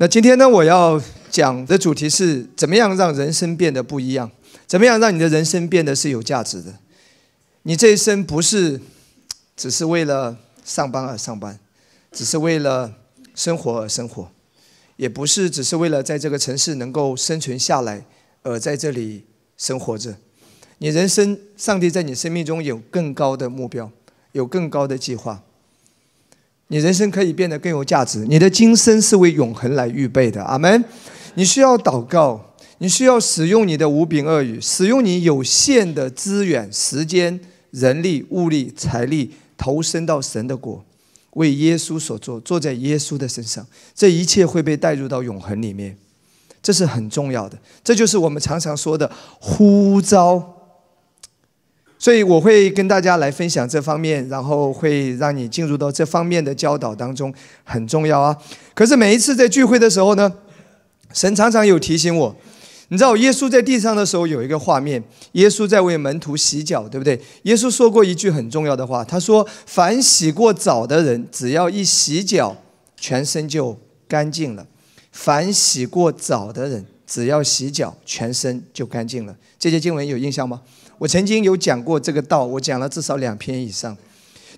那今天呢，我要讲的主题是怎么样让人生变得不一样，怎么样让你的人生变得是有价值的。你这一生不是只是为了上班而上班，只是为了生活而生活，也不是只是为了在这个城市能够生存下来而在这里生活着。你人生，上帝在你生命中有更高的目标，有更高的计划。你人生可以变得更有价值。你的今生是为永恒来预备的，阿门。你需要祷告，你需要使用你的无柄恶语，使用你有限的资源、时间、人力、物力、财力，投身到神的国，为耶稣所做，坐在耶稣的身上，这一切会被带入到永恒里面。这是很重要的，这就是我们常常说的呼召。所以我会跟大家来分享这方面，然后会让你进入到这方面的教导当中，很重要啊。可是每一次在聚会的时候呢，神常常有提醒我。你知道耶稣在地上的时候有一个画面，耶稣在为门徒洗脚，对不对？耶稣说过一句很重要的话，他说：“凡洗过澡的人，只要一洗脚，全身就干净了；凡洗过澡的人，只要洗脚，全身就干净了。”这些经文有印象吗？我曾经有讲过这个道，我讲了至少两篇以上。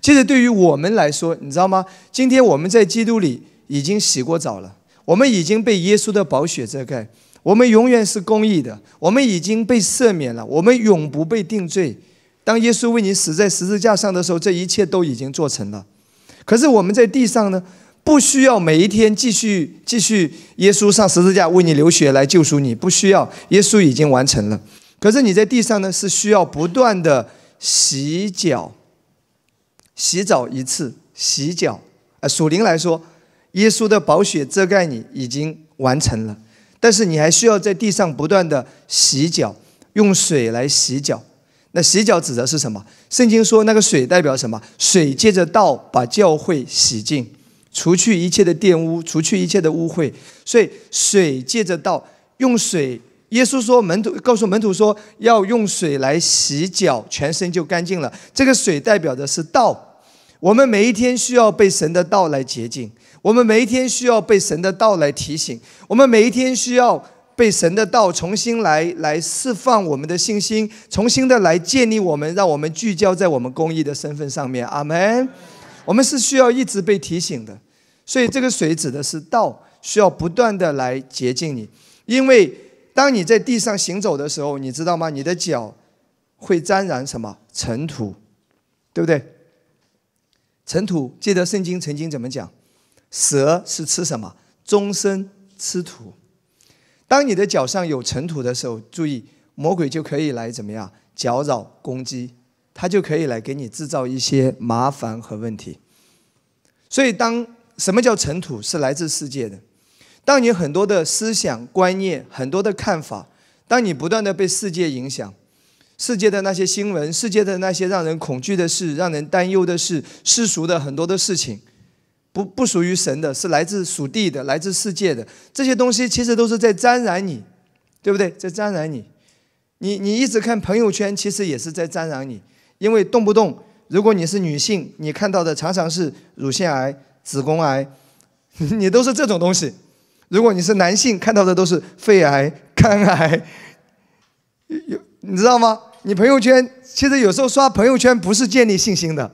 其实对于我们来说，你知道吗？今天我们在基督里已经洗过澡了，我们已经被耶稣的宝血遮盖，我们永远是公义的，我们已经被赦免了，我们永不被定罪。当耶稣为你死在十字架上的时候，这一切都已经做成了。可是我们在地上呢，不需要每一天继续继续耶稣上十字架为你流血来救赎你，不需要，耶稣已经完成了。可是你在地上呢，是需要不断的洗脚、洗澡一次、洗脚。啊，属灵来说，耶稣的宝血遮盖你已经完成了，但是你还需要在地上不断的洗脚，用水来洗脚。那洗脚指的是什么？圣经说那个水代表什么？水借着道把教会洗净，除去一切的玷污，除去一切的污秽。所以水借着道用水。耶稣说：“门徒告诉门徒说，要用水来洗脚，全身就干净了。这个水代表的是道，我们每一天需要被神的道来洁净，我们每一天需要被神的道来提醒，我们每一天需要被神的道重新来来释放我们的信心，重新的来建立我们，让我们聚焦在我们公益的身份上面。阿门。我们是需要一直被提醒的，所以这个水指的是道，需要不断的来洁净你，因为。”当你在地上行走的时候，你知道吗？你的脚会沾染什么尘土，对不对？尘土，记得圣经曾经怎么讲？蛇是吃什么？终身吃土。当你的脚上有尘土的时候，注意，魔鬼就可以来怎么样搅扰攻击，他就可以来给你制造一些麻烦和问题。所以，当什么叫尘土？是来自世界的。当你很多的思想观念、很多的看法，当你不断的被世界影响，世界的那些新闻、世界的那些让人恐惧的事、让人担忧的事、世俗的很多的事情，不不属于神的，是来自属地的、来自世界的这些东西，其实都是在沾染你，对不对？在沾染你。你你一直看朋友圈，其实也是在沾染你，因为动不动，如果你是女性，你看到的常常是乳腺癌、子宫癌，你都是这种东西。如果你是男性，看到的都是肺癌、肝癌，有你知道吗？你朋友圈其实有时候刷朋友圈不是建立信心的，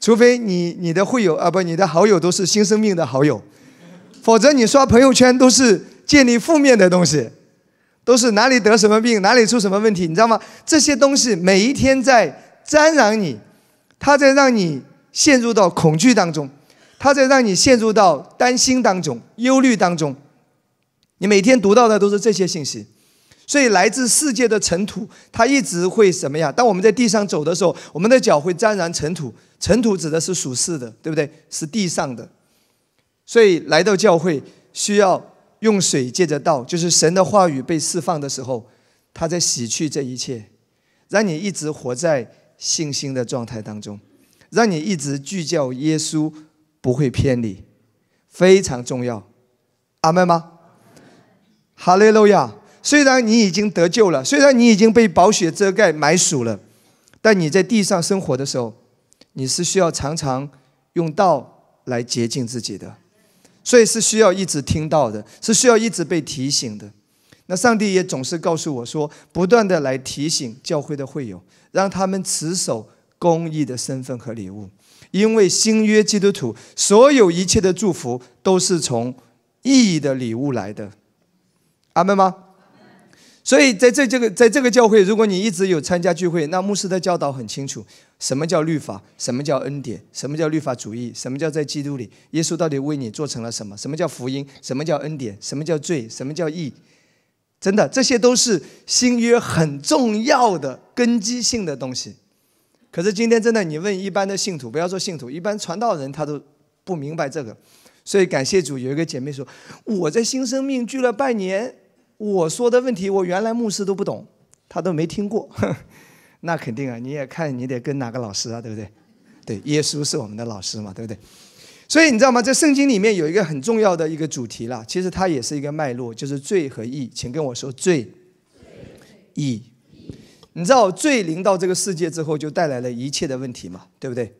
除非你你的会友啊不，你的好友都是新生命的好友，否则你刷朋友圈都是建立负面的东西，都是哪里得什么病，哪里出什么问题，你知道吗？这些东西每一天在沾染你，它在让你陷入到恐惧当中。它在让你陷入到担心当中、忧虑当中，你每天读到的都是这些信息，所以来自世界的尘土，它一直会什么呀？当我们在地上走的时候，我们的脚会沾染尘土。尘土指的是属世的，对不对？是地上的，所以来到教会，需要用水接着道，就是神的话语被释放的时候，他在洗去这一切，让你一直活在信心的状态当中，让你一直聚焦耶稣。不会偏离，非常重要，阿门吗？哈利路亚。虽然你已经得救了，虽然你已经被暴雪遮盖埋属了，但你在地上生活的时候，你是需要常常用道来洁净自己的，所以是需要一直听到的，是需要一直被提醒的。那上帝也总是告诉我说，不断的来提醒教会的会友，让他们持守公义的身份和礼物。因为新约基督徒所有一切的祝福都是从意义的礼物来的，阿门吗？所以在这这个在这个教会，如果你一直有参加聚会，那牧师的教导很清楚，什么叫律法，什么叫恩典，什么叫律法主义，什么叫在基督里，耶稣到底为你做成了什么？什么叫福音？什么叫恩典？什么叫罪？什么叫义？真的，这些都是新约很重要的根基性的东西。可是今天真的，你问一般的信徒，不要说信徒，一般传道人他都不明白这个，所以感谢主，有一个姐妹说，我在新生命聚了半年，我说的问题，我原来牧师都不懂，他都没听过，那肯定啊，你也看你得跟哪个老师啊，对不对？对，耶稣是我们的老师嘛，对不对？所以你知道吗？在圣经里面有一个很重要的一个主题了，其实它也是一个脉络，就是罪和义，请跟我说罪，义。你知道罪临到这个世界之后就带来了一切的问题嘛，对不对？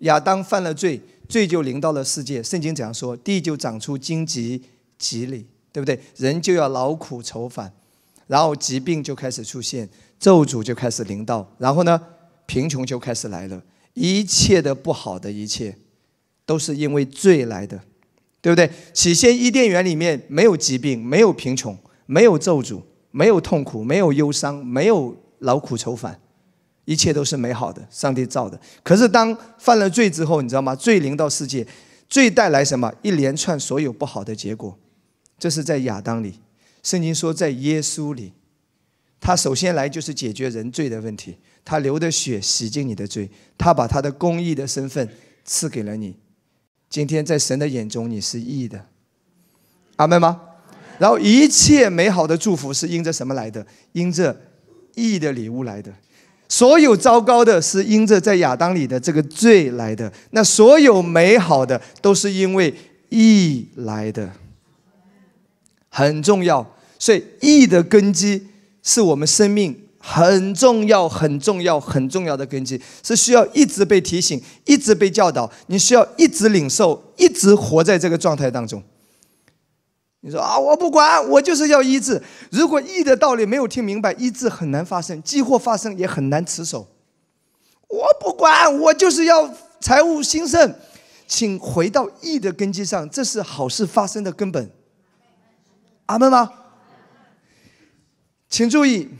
亚当犯了罪，罪就临到了世界。圣经怎样说？地就长出荆棘棘藜，对不对？人就要劳苦愁烦，然后疾病就开始出现，咒诅就开始临到，然后呢，贫穷就开始来了。一切的不好的一切，都是因为罪来的，对不对？起先伊甸园里面没有疾病，没有贫穷，没有咒诅，没有痛苦，没有忧伤，没有。劳苦愁烦，一切都是美好的，上帝造的。可是当犯了罪之后，你知道吗？罪临到世界，罪带来什么？一连串所有不好的结果。这是在亚当里，圣经说在耶稣里，他首先来就是解决人罪的问题。他流的血洗净你的罪，他把他的公义的身份赐给了你。今天在神的眼中你是义的，阿门吗？然后一切美好的祝福是因着什么来的？因着。义的礼物来的，所有糟糕的是因着在亚当里的这个罪来的，那所有美好的都是因为义来的，很重要。所以义的根基是我们生命很重要、很重要、很重要的根基，是需要一直被提醒、一直被教导，你需要一直领受、一直活在这个状态当中。你说啊，我不管，我就是要医治。如果义的道理没有听明白，医治很难发生；，激活发生也很难持守。我不管，我就是要财务兴盛，请回到义的根基上，这是好事发生的根本。阿门吗？请注意，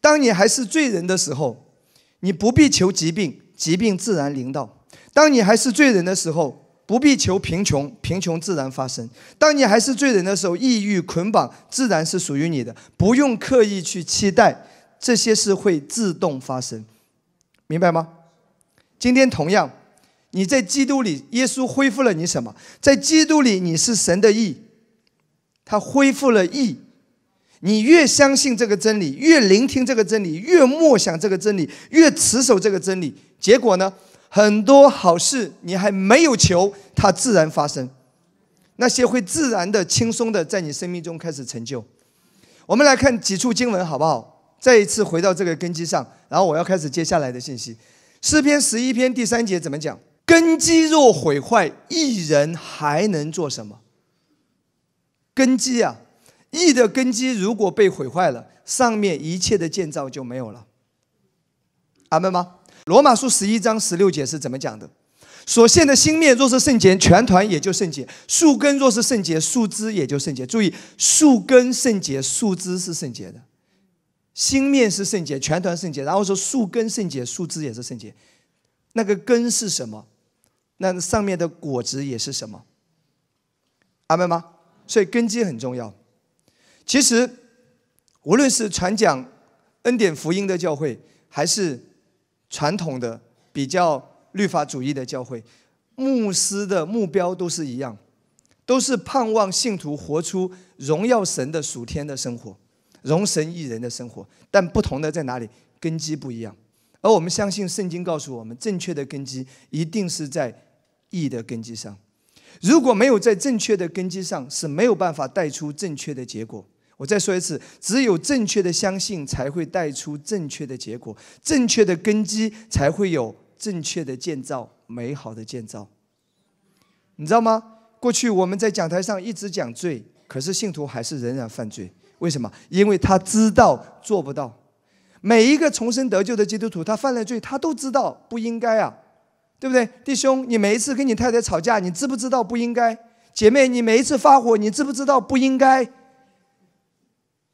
当你还是罪人的时候，你不必求疾病，疾病自然临到；，当你还是罪人的时候。不必求贫穷，贫穷自然发生。当你还是罪人的时候，抑郁捆绑自然是属于你的，不用刻意去期待这些事会自动发生，明白吗？今天同样，你在基督里，耶稣恢复了你什么？在基督里，你是神的意，他恢复了意。你越相信这个真理，越聆听这个真理，越默想这个真理，越持守这个真理，结果呢？很多好事你还没有求。它自然发生，那些会自然的、轻松的，在你生命中开始成就。我们来看几处经文，好不好？再一次回到这个根基上，然后我要开始接下来的信息。诗篇十一篇第三节怎么讲？根基若毁坏，一人还能做什么？根基啊，义的根基如果被毁坏了，上面一切的建造就没有了。阿门吗？罗马书十一章十六节是怎么讲的？所现的心面若是圣洁，全团也就圣洁；树根若是圣洁，树枝也就圣洁。注意，树根圣洁，树枝是圣洁的；心面是圣洁，全团圣洁。然后说，树根圣洁，树枝也是圣洁。那个根是什么？那上面的果子也是什么？明白吗？所以根基很重要。其实，无论是传讲恩典福音的教会，还是传统的比较。律法主义的教会，牧师的目标都是一样，都是盼望信徒活出荣耀神的属天的生活，荣神一人的生活。但不同的在哪里？根基不一样。而我们相信圣经告诉我们，正确的根基一定是在义的根基上。如果没有在正确的根基上，是没有办法带出正确的结果。我再说一次，只有正确的相信才会带出正确的结果，正确的根基才会有。正确的建造，美好的建造，你知道吗？过去我们在讲台上一直讲罪，可是信徒还是仍然犯罪，为什么？因为他知道做不到。每一个重生得救的基督徒，他犯了罪，他都知道不应该啊，对不对，弟兄？你每一次跟你太太吵架，你知不知道不应该？姐妹，你每一次发火，你知不知道不应该？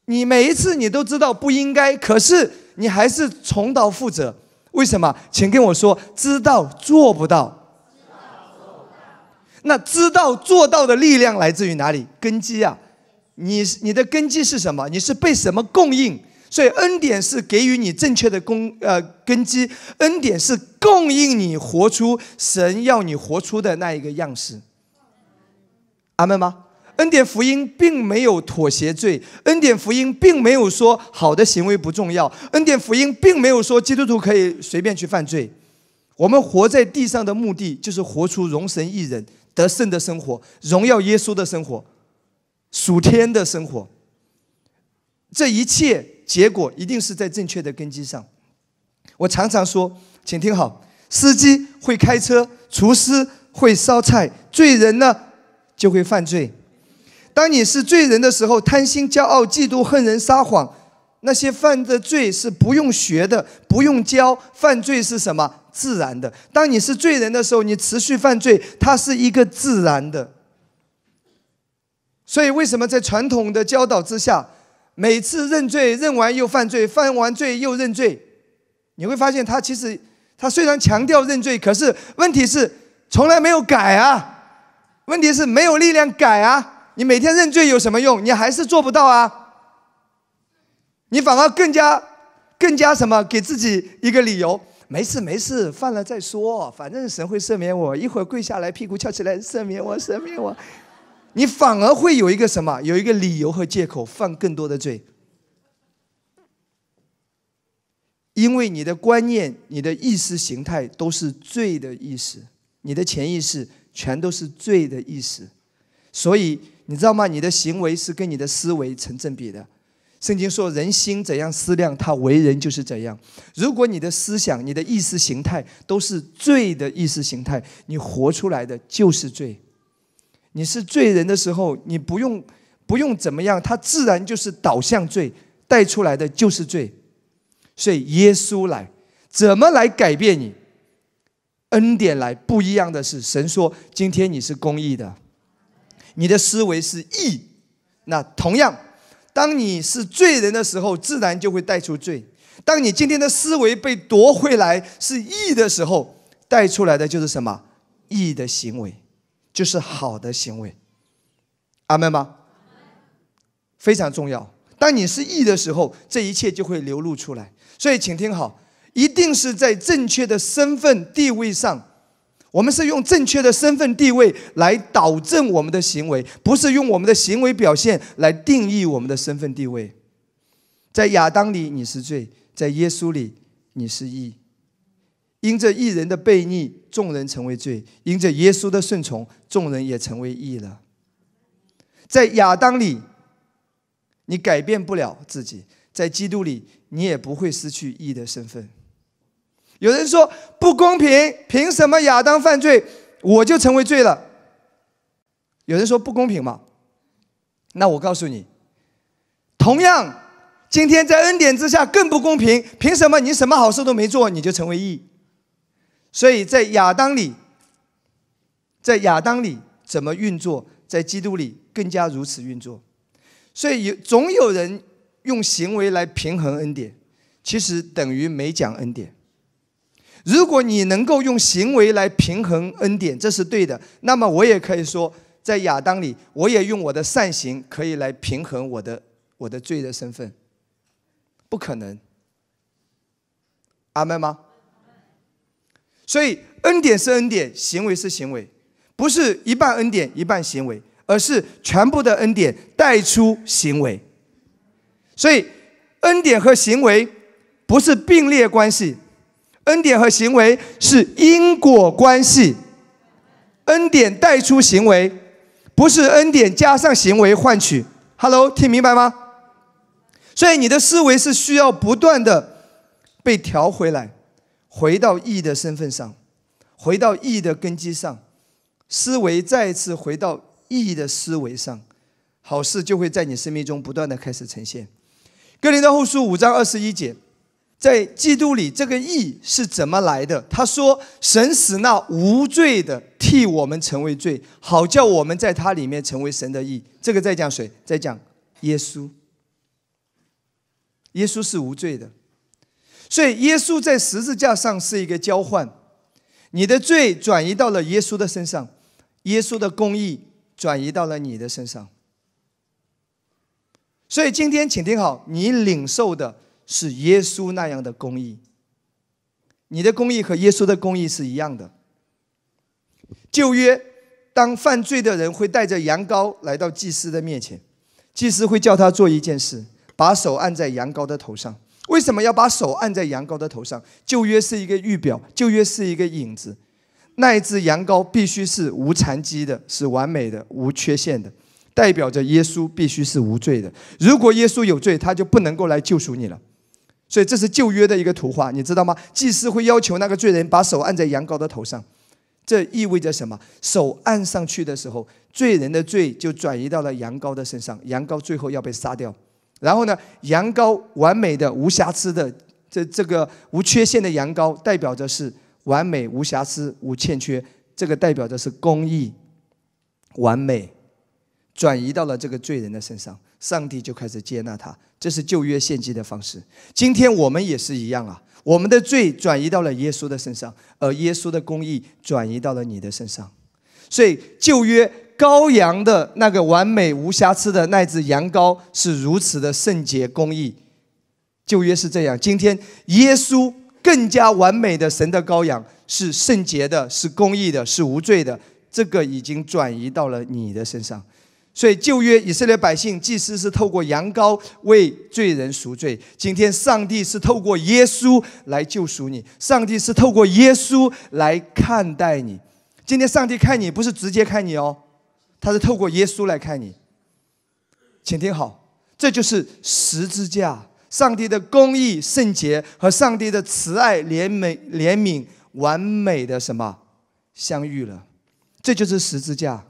你每一次你都知道不应该，可是你还是重蹈覆辙。为什么？请跟我说，知道做不到。那知道做到的力量来自于哪里？根基啊！你你的根基是什么？你是被什么供应？所以恩典是给予你正确的供呃根基，恩典是供应你活出神要你活出的那一个样式。阿门吗？恩典福音并没有妥协罪，恩典福音并没有说好的行为不重要，恩典福音并没有说基督徒可以随便去犯罪。我们活在地上的目的就是活出荣神一人得胜的生活，荣耀耶稣的生活，属天的生活。这一切结果一定是在正确的根基上。我常常说，请听好：司机会开车，厨师会烧菜，罪人呢就会犯罪。当你是罪人的时候，贪心、骄傲、嫉妒、恨人、撒谎，那些犯的罪是不用学的，不用教。犯罪是什么？自然的。当你是罪人的时候，你持续犯罪，它是一个自然的。所以，为什么在传统的教导之下，每次认罪认完又犯罪，犯完罪又认罪？你会发现，他其实他虽然强调认罪，可是问题是从来没有改啊，问题是没有力量改啊。你每天认罪有什么用？你还是做不到啊！你反而更加、更加什么？给自己一个理由，没事没事，犯了再说，反正神会赦免我。一会儿跪下来，屁股翘起来，赦免我，赦免我。你反而会有一个什么？有一个理由和借口犯更多的罪，因为你的观念、你的意识形态都是罪的意识，你的潜意识全都是罪的意识，所以。你知道吗？你的行为是跟你的思维成正比的。圣经说：“人心怎样思量，他为人就是怎样。”如果你的思想、你的意识形态都是罪的意识形态，你活出来的就是罪。你是罪人的时候，你不用不用怎么样，他自然就是导向罪，带出来的就是罪。所以耶稣来，怎么来改变你？恩典来，不一样的是，神说：“今天你是公义的。”你的思维是义，那同样，当你是罪人的时候，自然就会带出罪。当你今天的思维被夺回来是义的时候，带出来的就是什么？义的行为，就是好的行为。阿门吗？非常重要。当你是义的时候，这一切就会流露出来。所以，请听好，一定是在正确的身份地位上。我们是用正确的身份地位来导正我们的行为，不是用我们的行为表现来定义我们的身份地位。在亚当里你是罪，在耶稣里你是义。因着一人的悖逆，众人成为罪；因着耶稣的顺从，众人也成为义了。在亚当里，你改变不了自己；在基督里，你也不会失去义的身份。有人说不公平，凭什么亚当犯罪，我就成为罪了？有人说不公平嘛？那我告诉你，同样，今天在恩典之下更不公平，凭什么你什么好事都没做，你就成为义？所以在亚当里，在亚当里怎么运作，在基督里更加如此运作。所以有总有人用行为来平衡恩典，其实等于没讲恩典。如果你能够用行为来平衡恩典，这是对的。那么我也可以说，在亚当里，我也用我的善行可以来平衡我的我的罪的身份。不可能，阿门吗？所以恩典是恩典，行为是行为，不是一半恩典一半行为，而是全部的恩典带出行为。所以恩典和行为不是并列关系。恩典和行为是因果关系，恩典带出行为，不是恩典加上行为换取。Hello，听明白吗？所以你的思维是需要不断的被调回来，回到义的身份上，回到义的根基上，思维再次回到义的思维上，好事就会在你生命中不断的开始呈现。哥林多后书五章二十一节。在基督里，这个义是怎么来的？他说：“神使那无罪的替我们成为罪，好叫我们在他里面成为神的义。”这个在讲谁？在讲耶稣。耶稣是无罪的，所以耶稣在十字架上是一个交换，你的罪转移到了耶稣的身上，耶稣的公义转移到了你的身上。所以今天，请听好，你领受的。是耶稣那样的公义，你的公义和耶稣的公义是一样的。旧约，当犯罪的人会带着羊羔来到祭司的面前，祭司会叫他做一件事，把手按在羊羔的头上。为什么要把手按在羊羔的头上？旧约是一个预表，旧约是一个影子。那一只羊羔必须是无残疾的，是完美的，无缺陷的，代表着耶稣必须是无罪的。如果耶稣有罪，他就不能够来救赎你了。所以这是旧约的一个图画，你知道吗？祭司会要求那个罪人把手按在羊羔的头上，这意味着什么？手按上去的时候，罪人的罪就转移到了羊羔的身上。羊羔最后要被杀掉，然后呢，羊羔完美的、无瑕疵的，这这个无缺陷的羊羔代表着是完美无瑕疵、无欠缺。这个代表着是公义，完美，转移到了这个罪人的身上。上帝就开始接纳他，这是旧约献祭的方式。今天我们也是一样啊，我们的罪转移到了耶稣的身上，而耶稣的公义转移到了你的身上。所以旧约羔羊的那个完美无瑕疵的那只羊羔是如此的圣洁、公义。旧约是这样，今天耶稣更加完美的神的羔羊是圣洁的、是公义的、是无罪的，这个已经转移到了你的身上。所以旧约以色列百姓，祭司是透过羊羔为罪人赎罪。今天上帝是透过耶稣来救赎你，上帝是透过耶稣来看待你。今天上帝看你不是直接看你哦，他是透过耶稣来看你。请听好，这就是十字架，上帝的公义圣洁和上帝的慈爱怜美怜悯完美的什么相遇了，这就是十字架。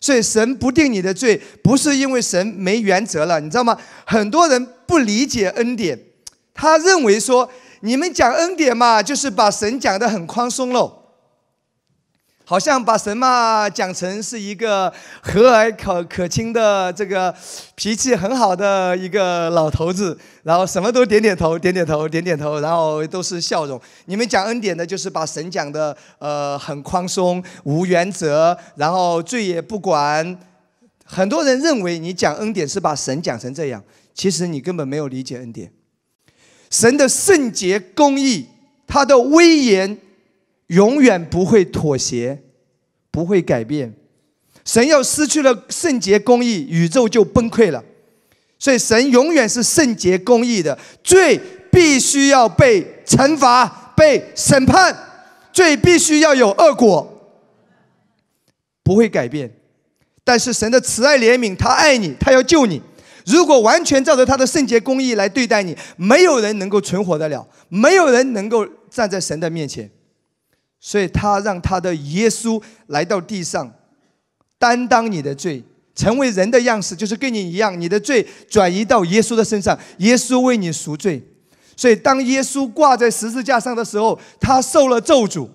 所以神不定你的罪，不是因为神没原则了，你知道吗？很多人不理解恩典，他认为说你们讲恩典嘛，就是把神讲得很宽松喽。好像把神嘛讲成是一个和蔼可可亲的这个脾气很好的一个老头子，然后什么都点点头，点点头，点点头，然后都是笑容。你们讲恩典的，就是把神讲的呃很宽松、无原则，然后罪也不管。很多人认为你讲恩典是把神讲成这样，其实你根本没有理解恩典。神的圣洁、公义，他的威严。永远不会妥协，不会改变。神要失去了圣洁公义，宇宙就崩溃了。所以，神永远是圣洁公义的。罪必须要被惩罚、被审判，罪必须要有恶果。不会改变。但是，神的慈爱怜悯，他爱你，他要救你。如果完全照着他的圣洁公义来对待你，没有人能够存活得了，没有人能够站在神的面前。所以，他让他的耶稣来到地上，担当你的罪，成为人的样式，就是跟你一样。你的罪转移到耶稣的身上，耶稣为你赎罪。所以，当耶稣挂在十字架上的时候，他受了咒诅，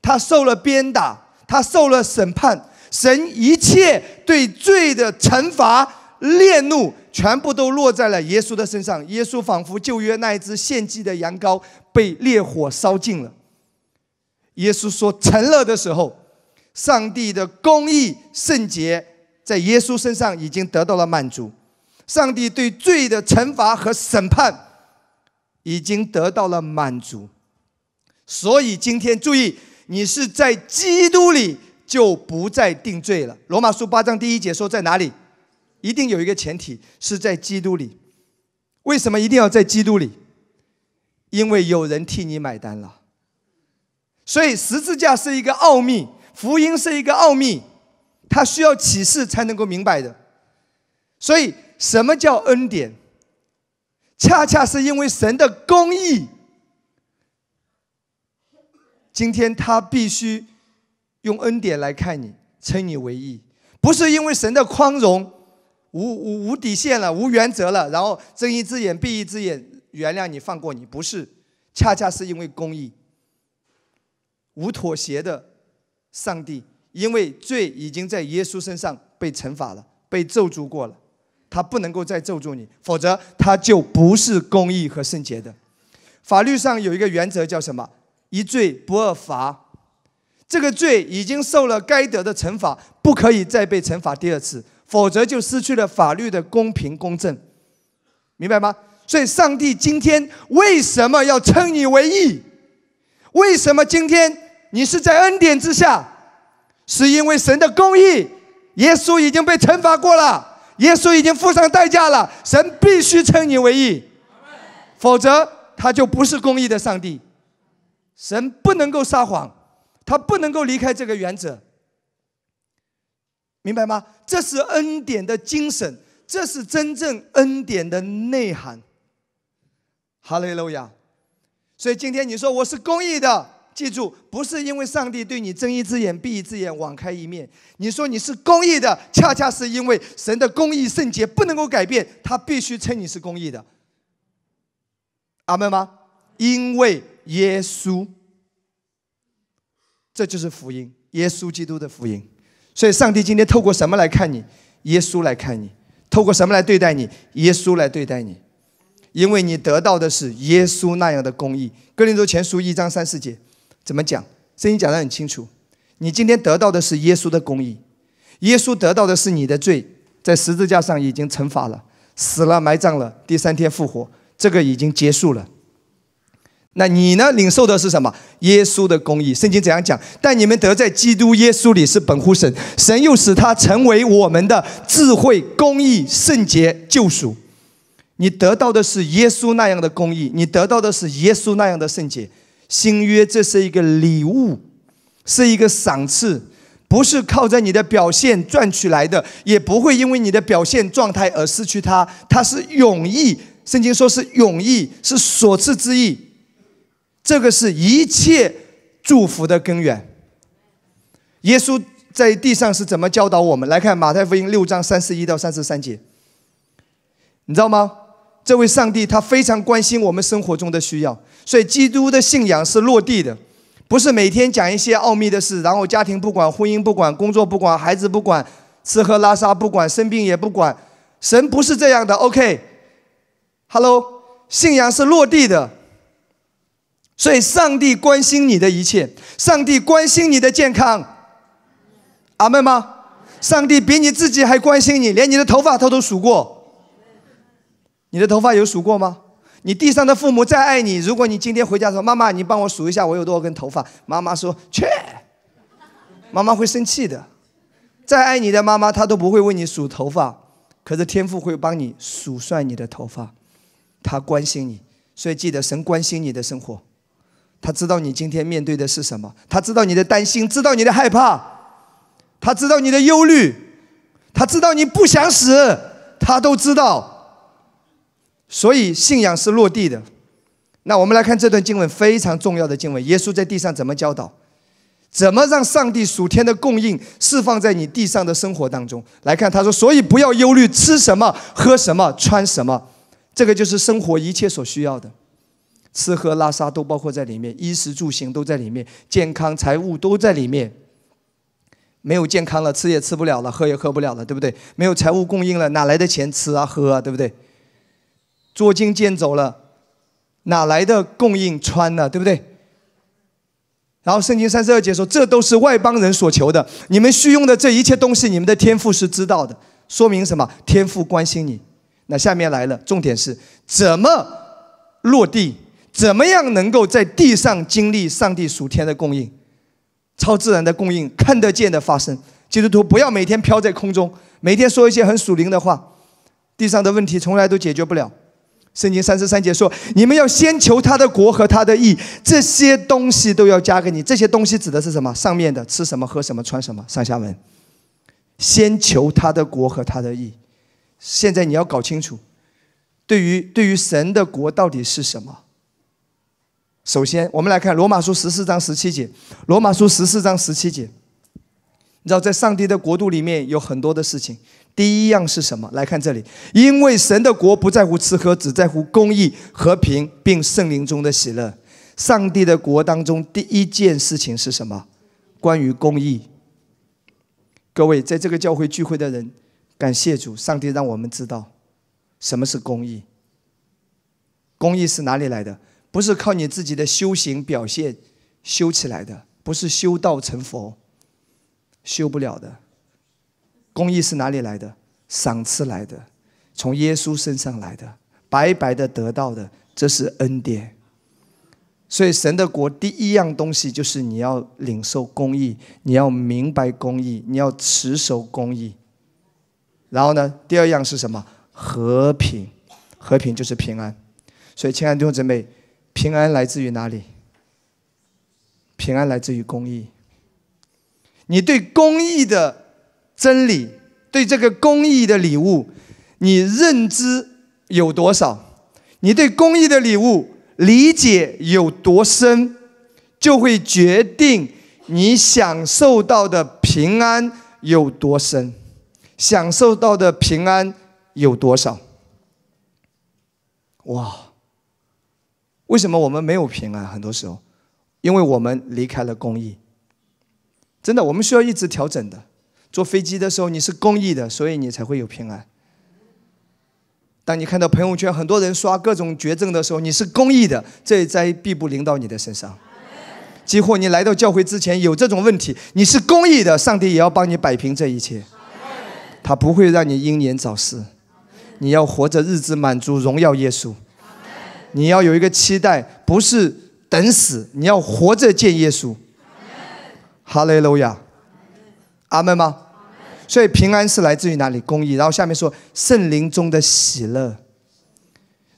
他受了鞭打，他受了审判。神一切对罪的惩罚、烈怒，全部都落在了耶稣的身上。耶稣仿佛旧约那一只献祭的羊羔，被烈火烧尽了。耶稣说成了的时候，上帝的公义圣洁在耶稣身上已经得到了满足，上帝对罪的惩罚和审判已经得到了满足。所以今天注意，你是在基督里就不再定罪了。罗马书八章第一节说在哪里？一定有一个前提是在基督里。为什么一定要在基督里？因为有人替你买单了。所以十字架是一个奥秘，福音是一个奥秘，它需要启示才能够明白的。所以什么叫恩典？恰恰是因为神的公义，今天他必须用恩典来看你，称你为义，不是因为神的宽容、无无无底线了、无原则了，然后睁一只眼闭一只眼，原谅你、放过你，不是，恰恰是因为公义。无妥协的上帝，因为罪已经在耶稣身上被惩罚了，被咒诅过了，他不能够再咒诅你，否则他就不是公义和圣洁的。法律上有一个原则叫什么？一罪不二罚。这个罪已经受了该得的惩罚，不可以再被惩罚第二次，否则就失去了法律的公平公正，明白吗？所以，上帝今天为什么要称你为义？为什么今天？你是在恩典之下，是因为神的公义，耶稣已经被惩罚过了，耶稣已经付上代价了，神必须称你为义，否则他就不是公义的上帝。神不能够撒谎，他不能够离开这个原则，明白吗？这是恩典的精神，这是真正恩典的内涵。哈利路亚！所以今天你说我是公义的。记住，不是因为上帝对你睁一只眼闭一只眼网开一面，你说你是公义的，恰恰是因为神的公义圣洁不能够改变，他必须称你是公义的，明白吗？因为耶稣，这就是福音，耶稣基督的福音。所以，上帝今天透过什么来看你？耶稣来看你；透过什么来对待你？耶稣来对待你，因为你得到的是耶稣那样的公义。哥林多前书一章三四节。怎么讲？圣经讲得很清楚，你今天得到的是耶稣的公义，耶稣得到的是你的罪，在十字架上已经惩罚了，死了，埋葬了，第三天复活，这个已经结束了。那你呢？领受的是什么？耶稣的公义。圣经怎样讲？但你们得在基督耶稣里是本乎神，神又使他成为我们的智慧、公义、圣洁、救赎。你得到的是耶稣那样的公义，你得到的是耶稣那样的圣洁。新约，这是一个礼物，是一个赏赐，不是靠在你的表现赚取来的，也不会因为你的表现状态而失去它。它是永意，圣经说是永意，是所赐之意。这个是一切祝福的根源。耶稣在地上是怎么教导我们？来看马太福音六章三十一到三十三节。你知道吗？这位上帝他非常关心我们生活中的需要。所以，基督的信仰是落地的，不是每天讲一些奥秘的事，然后家庭不管、婚姻不管、工作不管、孩子不管、吃喝拉撒不管、生病也不管。神不是这样的，OK？Hello，信仰是落地的。所以，上帝关心你的一切，上帝关心你的健康。阿门吗？上帝比你自己还关心你，连你的头发他都数过。你的头发有数过吗？你地上的父母再爱你，如果你今天回家说：“妈妈，你帮我数一下我有多少根头发。”妈妈说：“去，妈妈会生气的。”再爱你的妈妈，她都不会为你数头发。可是天父会帮你数算你的头发，他关心你，所以记得神关心你的生活，他知道你今天面对的是什么，他知道你的担心，知道你的害怕，他知道你的忧虑，他知道你不想死，他都知道。所以信仰是落地的。那我们来看这段经文非常重要的经文，耶稣在地上怎么教导，怎么让上帝属天的供应释放在你地上的生活当中？来看他说：所以不要忧虑吃什么、喝什么、穿什么，这个就是生活一切所需要的，吃喝拉撒都包括在里面，衣食住行都在里面，健康、财务都在里面。没有健康了，吃也吃不了了，喝也喝不了了，对不对？没有财务供应了，哪来的钱吃啊喝啊，对不对？捉襟见肘了，哪来的供应穿呢？对不对？然后圣经三十二节说：“这都是外邦人所求的，你们需用的这一切东西，你们的天赋是知道的。”说明什么？天赋关心你。那下面来了，重点是怎么落地，怎么样能够在地上经历上帝属天的供应、超自然的供应、看得见的发生。基督徒不要每天飘在空中，每天说一些很属灵的话，地上的问题从来都解决不了。圣经三十三节说：“你们要先求他的国和他的义，这些东西都要加给你。这些东西指的是什么？上面的吃什么、喝什么、穿什么？上下文。先求他的国和他的义。现在你要搞清楚，对于对于神的国到底是什么。首先，我们来看罗马书十四章十七节。罗马书十四章十七节，你知道，在上帝的国度里面有很多的事情。”第一样是什么？来看这里，因为神的国不在乎吃喝，只在乎公义、和平，并圣灵中的喜乐。上帝的国当中，第一件事情是什么？关于公义。各位在这个教会聚会的人，感谢主，上帝让我们知道什么是公义。公义是哪里来的？不是靠你自己的修行表现修起来的，不是修道成佛修不了的。公义是哪里来的？赏赐来的，从耶稣身上来的，白白的得到的，这是恩典。所以神的国第一样东西就是你要领受公义，你要明白公义，你要持守公义。然后呢，第二样是什么？和平，和平就是平安。所以亲爱的弟兄姊妹，平安来自于哪里？平安来自于公义。你对公义的。真理对这个公益的礼物，你认知有多少？你对公益的礼物理解有多深，就会决定你享受到的平安有多深，享受到的平安有多少？哇！为什么我们没有平安？很多时候，因为我们离开了公益。真的，我们需要一直调整的。坐飞机的时候你是公益的，所以你才会有平安。当你看到朋友圈很多人刷各种绝症的时候，你是公益的，这一灾必不临到你的身上。几乎你来到教会之前有这种问题，你是公益的，上帝也要帮你摆平这一切，他不会让你英年早逝。你要活着日子，满足荣耀耶稣。你要有一个期待，不是等死，你要活着见耶稣。哈利路亚，阿门吗？所以平安是来自于哪里？公益。然后下面说圣灵中的喜乐，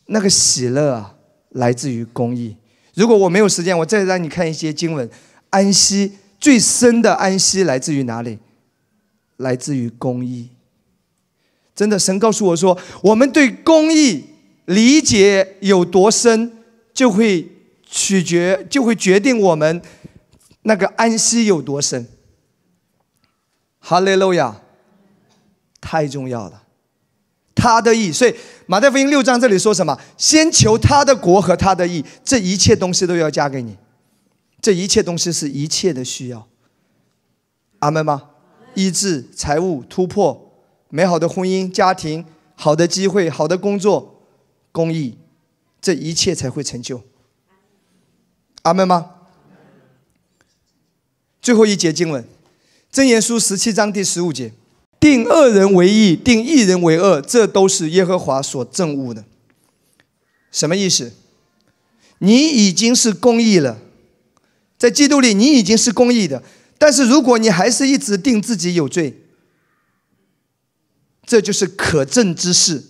那个喜乐啊，来自于公益。如果我没有时间，我再让你看一些经文，安息最深的安息来自于哪里？来自于公益。真的，神告诉我说，我们对公益理解有多深，就会取决，就会决定我们那个安息有多深。哈利路亚，太重要了，他的意。所以马太福音六章这里说什么？先求他的国和他的意，这一切东西都要加给你，这一切东西是一切的需要。阿门吗？医治、财务、突破、美好的婚姻家庭、好的机会、好的工作、公益，这一切才会成就。阿门吗？最后一节经文。真言书十七章第十五节：“定恶人为义，定一人为恶，这都是耶和华所憎恶的。”什么意思？你已经是公义了，在基督里你已经是公义的。但是如果你还是一直定自己有罪，这就是可证之事。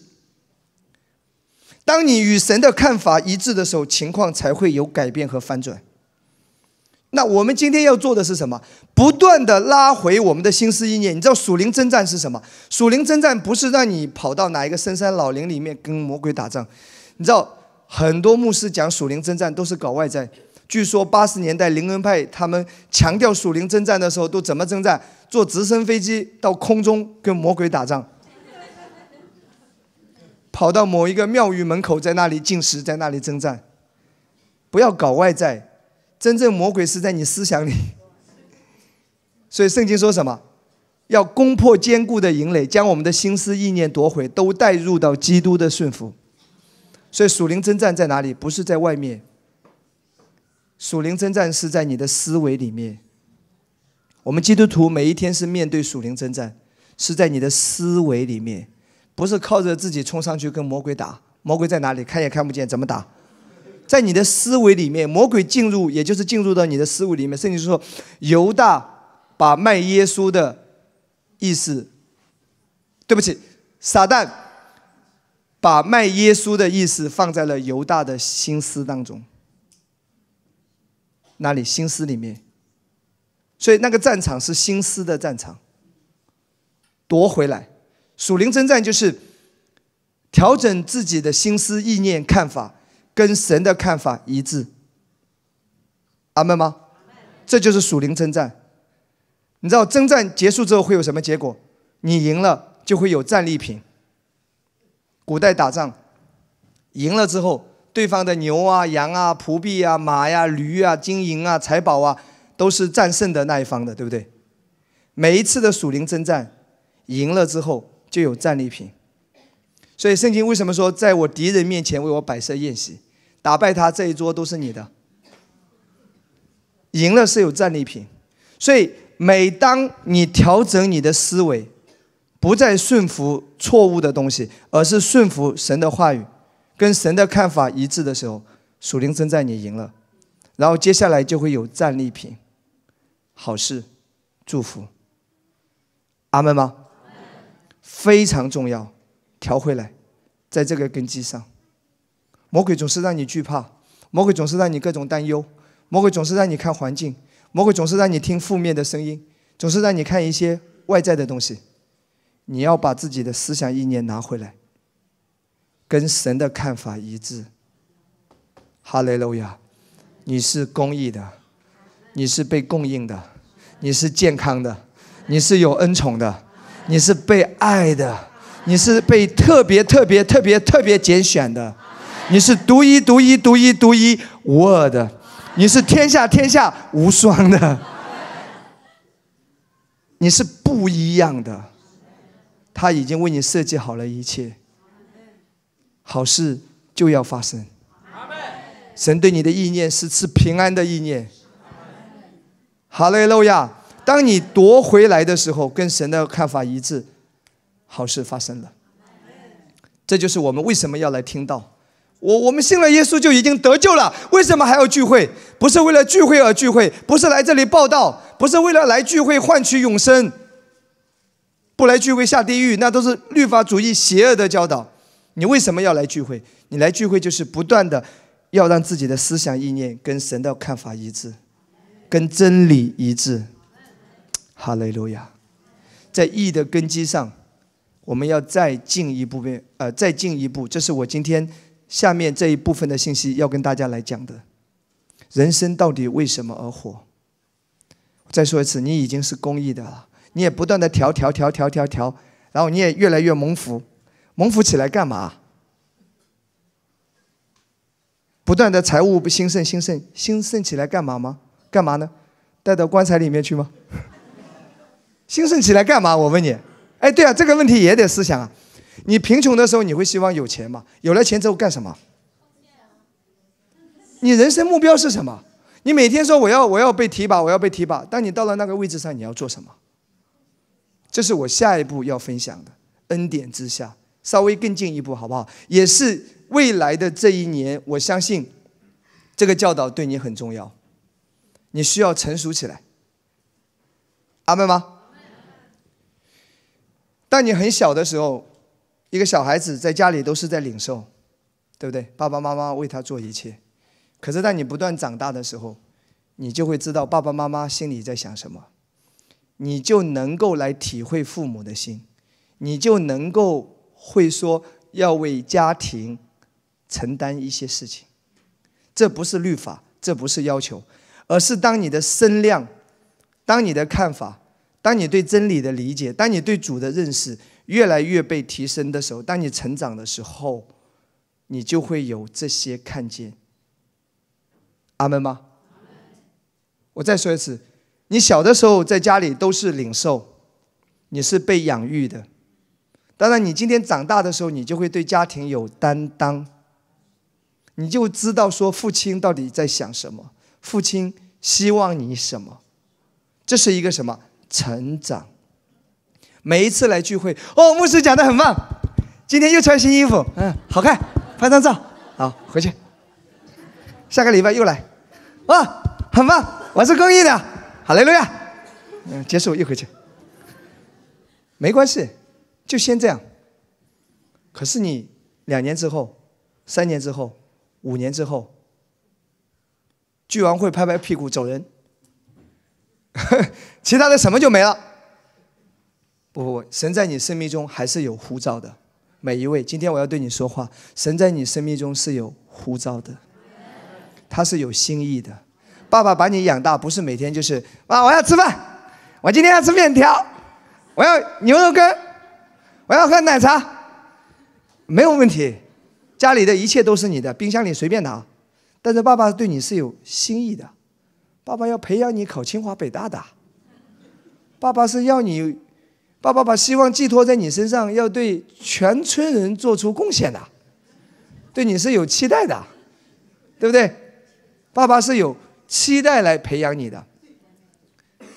当你与神的看法一致的时候，情况才会有改变和翻转。那我们今天要做的是什么？不断的拉回我们的心思意念。你知道“属灵征战”是什么？“属灵征战”不是让你跑到哪一个深山老林里面跟魔鬼打仗。你知道很多牧师讲“属灵征战”都是搞外在。据说八十年代灵恩派他们强调“属灵征战”的时候，都怎么征战？坐直升飞机到空中跟魔鬼打仗，跑到某一个庙宇门口，在那里进食，在那里征战，不要搞外在。真正魔鬼是在你思想里，所以圣经说什么？要攻破坚固的营垒，将我们的心思意念夺回，都带入到基督的顺服。所以属灵征战在哪里？不是在外面。属灵征战是在你的思维里面。我们基督徒每一天是面对属灵征战，是在你的思维里面，不是靠着自己冲上去跟魔鬼打。魔鬼在哪里？看也看不见，怎么打？在你的思维里面，魔鬼进入，也就是进入到你的思维里面，甚至是说，犹大把卖耶稣的意思，对不起，撒旦把卖耶稣的意思放在了犹大的心思当中，那里心思里面，所以那个战场是心思的战场，夺回来，属灵征战就是调整自己的心思、意念、看法。跟神的看法一致，阿门吗？这就是属灵征战。你知道征战结束之后会有什么结果？你赢了就会有战利品。古代打仗赢了之后，对方的牛啊、羊啊、蒲币啊、马呀、驴啊、金银啊、财宝啊，都是战胜的那一方的，对不对？每一次的属灵征战赢了之后就有战利品。所以圣经为什么说在我敌人面前为我摆设宴席？打败他，这一桌都是你的。赢了是有战利品，所以每当你调整你的思维，不再顺服错误的东西，而是顺服神的话语，跟神的看法一致的时候，属灵争战你赢了，然后接下来就会有战利品，好事，祝福，阿门吗？非常重要，调回来，在这个根基上。魔鬼总是让你惧怕，魔鬼总是让你各种担忧，魔鬼总是让你看环境，魔鬼总是让你听负面的声音，总是让你看一些外在的东西。你要把自己的思想意念拿回来，跟神的看法一致。哈雷路亚，你是公义的，你是被供应的，你是健康的，你是有恩宠的，你是被爱的，你是被特别特别特别特别拣选的。你是独一、独一、独一、独一无二的，你是天下、天下无双的，你是不一样的。他已经为你设计好了一切，好事就要发生。神对你的意念是赐平安的意念。哈嘞，路亚！当你夺回来的时候，跟神的看法一致，好事发生了。这就是我们为什么要来听到。我我们信了耶稣就已经得救了，为什么还要聚会？不是为了聚会而聚会，不是来这里报道，不是为了来聚会换取永生。不来聚会下地狱，那都是律法主义邪恶的教导。你为什么要来聚会？你来聚会就是不断的，要让自己的思想意念跟神的看法一致，跟真理一致。哈利路亚，在意义的根基上，我们要再进一步变，呃，再进一步。这是我今天。下面这一部分的信息要跟大家来讲的，人生到底为什么而活？我再说一次，你已经是公益的了，你也不断的调调调调调调，然后你也越来越蒙福，蒙福起来干嘛？不断的财务不兴盛兴盛兴盛起来干嘛吗？干嘛呢？带到棺材里面去吗？兴盛起来干嘛？我问你，哎，对啊，这个问题也得思想啊。你贫穷的时候，你会希望有钱吗？有了钱之后干什么？你人生目标是什么？你每天说我要我要被提拔，我要被提拔。当你到了那个位置上，你要做什么？这是我下一步要分享的。恩典之下，稍微更进一步，好不好？也是未来的这一年，我相信这个教导对你很重要。你需要成熟起来，阿门吗？当你很小的时候。一个小孩子在家里都是在领受，对不对？爸爸妈妈为他做一切。可是当你不断长大的时候，你就会知道爸爸妈妈心里在想什么，你就能够来体会父母的心，你就能够会说要为家庭承担一些事情。这不是律法，这不是要求，而是当你的身量，当你的看法，当你对真理的理解，当你对主的认识。越来越被提升的时候，当你成长的时候，你就会有这些看见。阿门吗？我再说一次，你小的时候在家里都是领受，你是被养育的。当然，你今天长大的时候，你就会对家庭有担当。你就知道说父亲到底在想什么，父亲希望你什么，这是一个什么成长？每一次来聚会，哦，牧师讲的很棒，今天又穿新衣服，嗯，好看，拍张照，好，回去，下个礼拜又来，哇，很棒，我是公益的，好嘞，六亚，嗯，结束，又回去，没关系，就先这样。可是你两年之后，三年之后，五年之后，聚完会拍拍屁股走人，其他的什么就没了。不不不，神在你生命中还是有呼召的，每一位。今天我要对你说话，神在你生命中是有呼召的，他是有心意的。爸爸把你养大，不是每天就是“啊，我要吃饭，我今天要吃面条，我要牛肉羹，我要喝奶茶”，没有问题，家里的一切都是你的，冰箱里随便拿。但是爸爸对你是有心意的，爸爸要培养你考清华北大的，爸爸是要你。爸爸把希望寄托在你身上，要对全村人做出贡献的，对你是有期待的，对不对？爸爸是有期待来培养你的，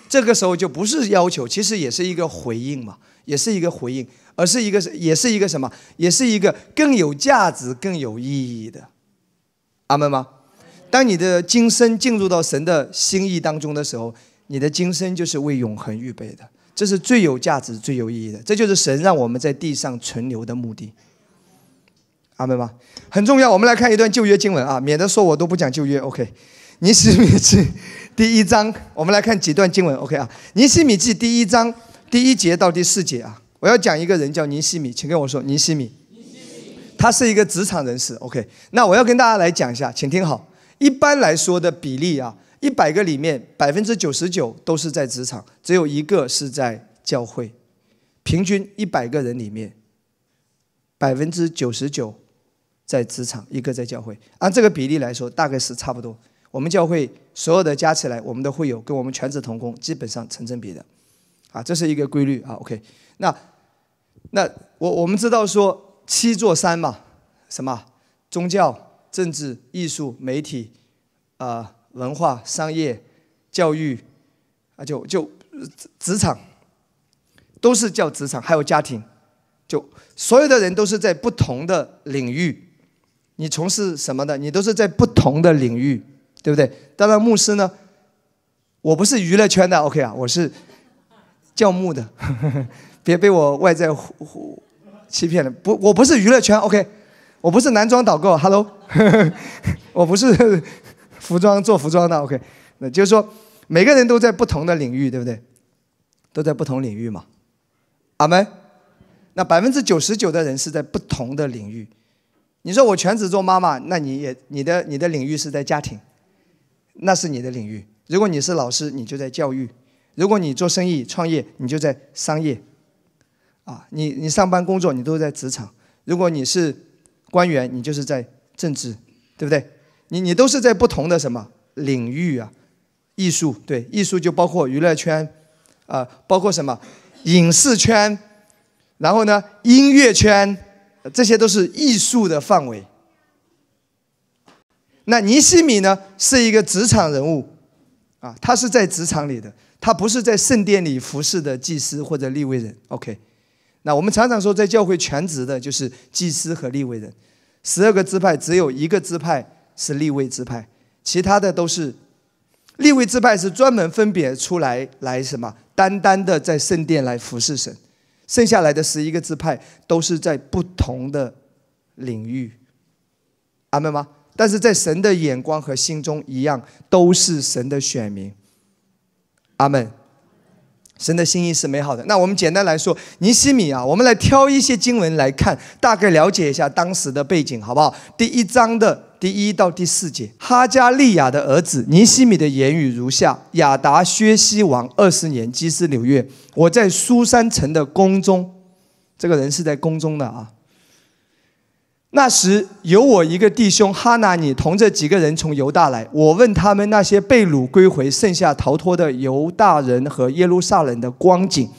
这个时候就不是要求，其实也是一个回应嘛，也是一个回应，而是一个，也是一个什么？也是一个更有价值、更有意义的，阿门吗？当你的今生进入到神的心意当中的时候，你的今生就是为永恒预备的。这是最有价值、最有意义的，这就是神让我们在地上存留的目的。阿门吗？很重要。我们来看一段旧约经文啊，免得说我都不讲旧约。OK，《尼希米记》第一章，我们来看几段经文。OK 啊，《尼希米记》第一章第一节到第四节啊，我要讲一个人叫尼希米，请跟我说尼西米。尼希米，他是一个职场人士。OK，那我要跟大家来讲一下，请听好。一般来说的比例啊。一百个里面，百分之九十九都是在职场，只有一个是在教会。平均一百个人里面，百分之九十九在职场，一个在教会。按这个比例来说，大概是差不多。我们教会所有的加起来，我们都会有跟我们全职同工基本上成正比的，啊，这是一个规律啊。OK，那那我我们知道说七座山嘛，什么宗教、政治、艺术、媒体，啊。文化、商业、教育，啊，就就职场，都是叫职场。还有家庭，就所有的人都是在不同的领域，你从事什么的，你都是在不同的领域，对不对？当然，牧师呢，我不是娱乐圈的，OK 啊，我是教牧的，别被我外在胡胡欺骗了。不，我不是娱乐圈，OK，我不是男装导购，Hello，我不是。服装做服装的，OK，那就是说，每个人都在不同的领域，对不对？都在不同领域嘛。阿门。那百分之九十九的人是在不同的领域。你说我全职做妈妈，那你也你的你的领域是在家庭，那是你的领域。如果你是老师，你就在教育；如果你做生意创业，你就在商业。啊，你你上班工作，你都在职场。如果你是官员，你就是在政治，对不对？你你都是在不同的什么领域啊？艺术对艺术就包括娱乐圈，啊，包括什么影视圈，然后呢音乐圈，这些都是艺术的范围。那尼西米呢是一个职场人物，啊，他是在职场里的，他不是在圣殿里服侍的祭司或者立位人。OK，那我们常常说在教会全职的就是祭司和立位人，十二个支派只有一个支派。是立位支派，其他的都是立位支派是专门分别出来来什么，单单的在圣殿来服侍神，剩下来的十一个支派都是在不同的领域，阿门吗？但是在神的眼光和心中一样，都是神的选民，阿门。神的心意是美好的。那我们简单来说，尼西米啊，我们来挑一些经文来看，大概了解一下当时的背景，好不好？第一章的第一到第四节，哈加利亚的儿子尼西米的言语如下：亚达薛西王二十年，基斯纽月，我在苏珊城的宫中，这个人是在宫中的啊。那时有我一个弟兄哈拿尼同这几个人从犹大来，我问他们那些被掳归回、剩下逃脱的犹大人和耶路撒冷的光景，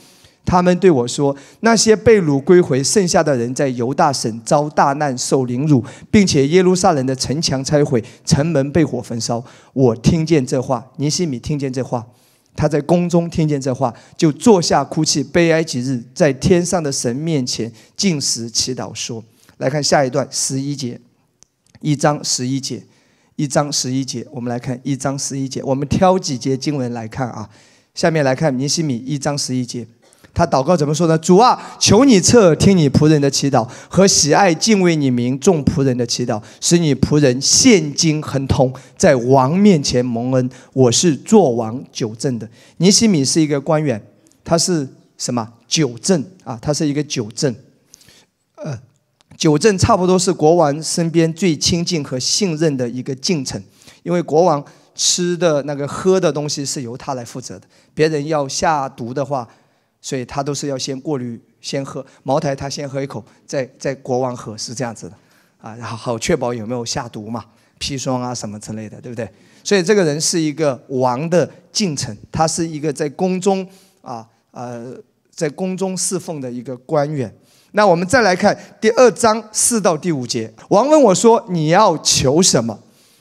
他们对我说：那些被掳归回剩下的人在犹大省遭大难、受凌辱，并且耶路撒冷的城墙拆毁，城门被火焚烧。我听见这话，尼希米听见这话，他在宫中听见这话，就坐下哭泣、悲哀几日，在天上的神面前进时祈祷说。来看下一段十一节，一章十一节，一章十一节，我们来看一章十一节，我们挑几节经文来看啊。下面来看尼西米一章十一节，他祷告怎么说呢？主啊，求你侧耳听你仆人的祈祷和喜爱敬畏你名众仆人的祈祷，使你仆人现今亨通，在王面前蒙恩。我是做王九正的。尼西米是一个官员，他是什么九正啊？他是一个九正。九镇差不多是国王身边最亲近和信任的一个近臣，因为国王吃的那个喝的东西是由他来负责的。别人要下毒的话，所以他都是要先过滤，先喝茅台，他先喝一口，再 再国王喝，是这样子的，啊，然后好确保有没有下毒嘛，砒霜啊什么之类的，对不对？所以这个人是一个王的近臣，他是一个在宫中啊，呃，在宫中侍奉的一个官员。那我们再来看第二章四到第五节，王问我说：“你要求什么？”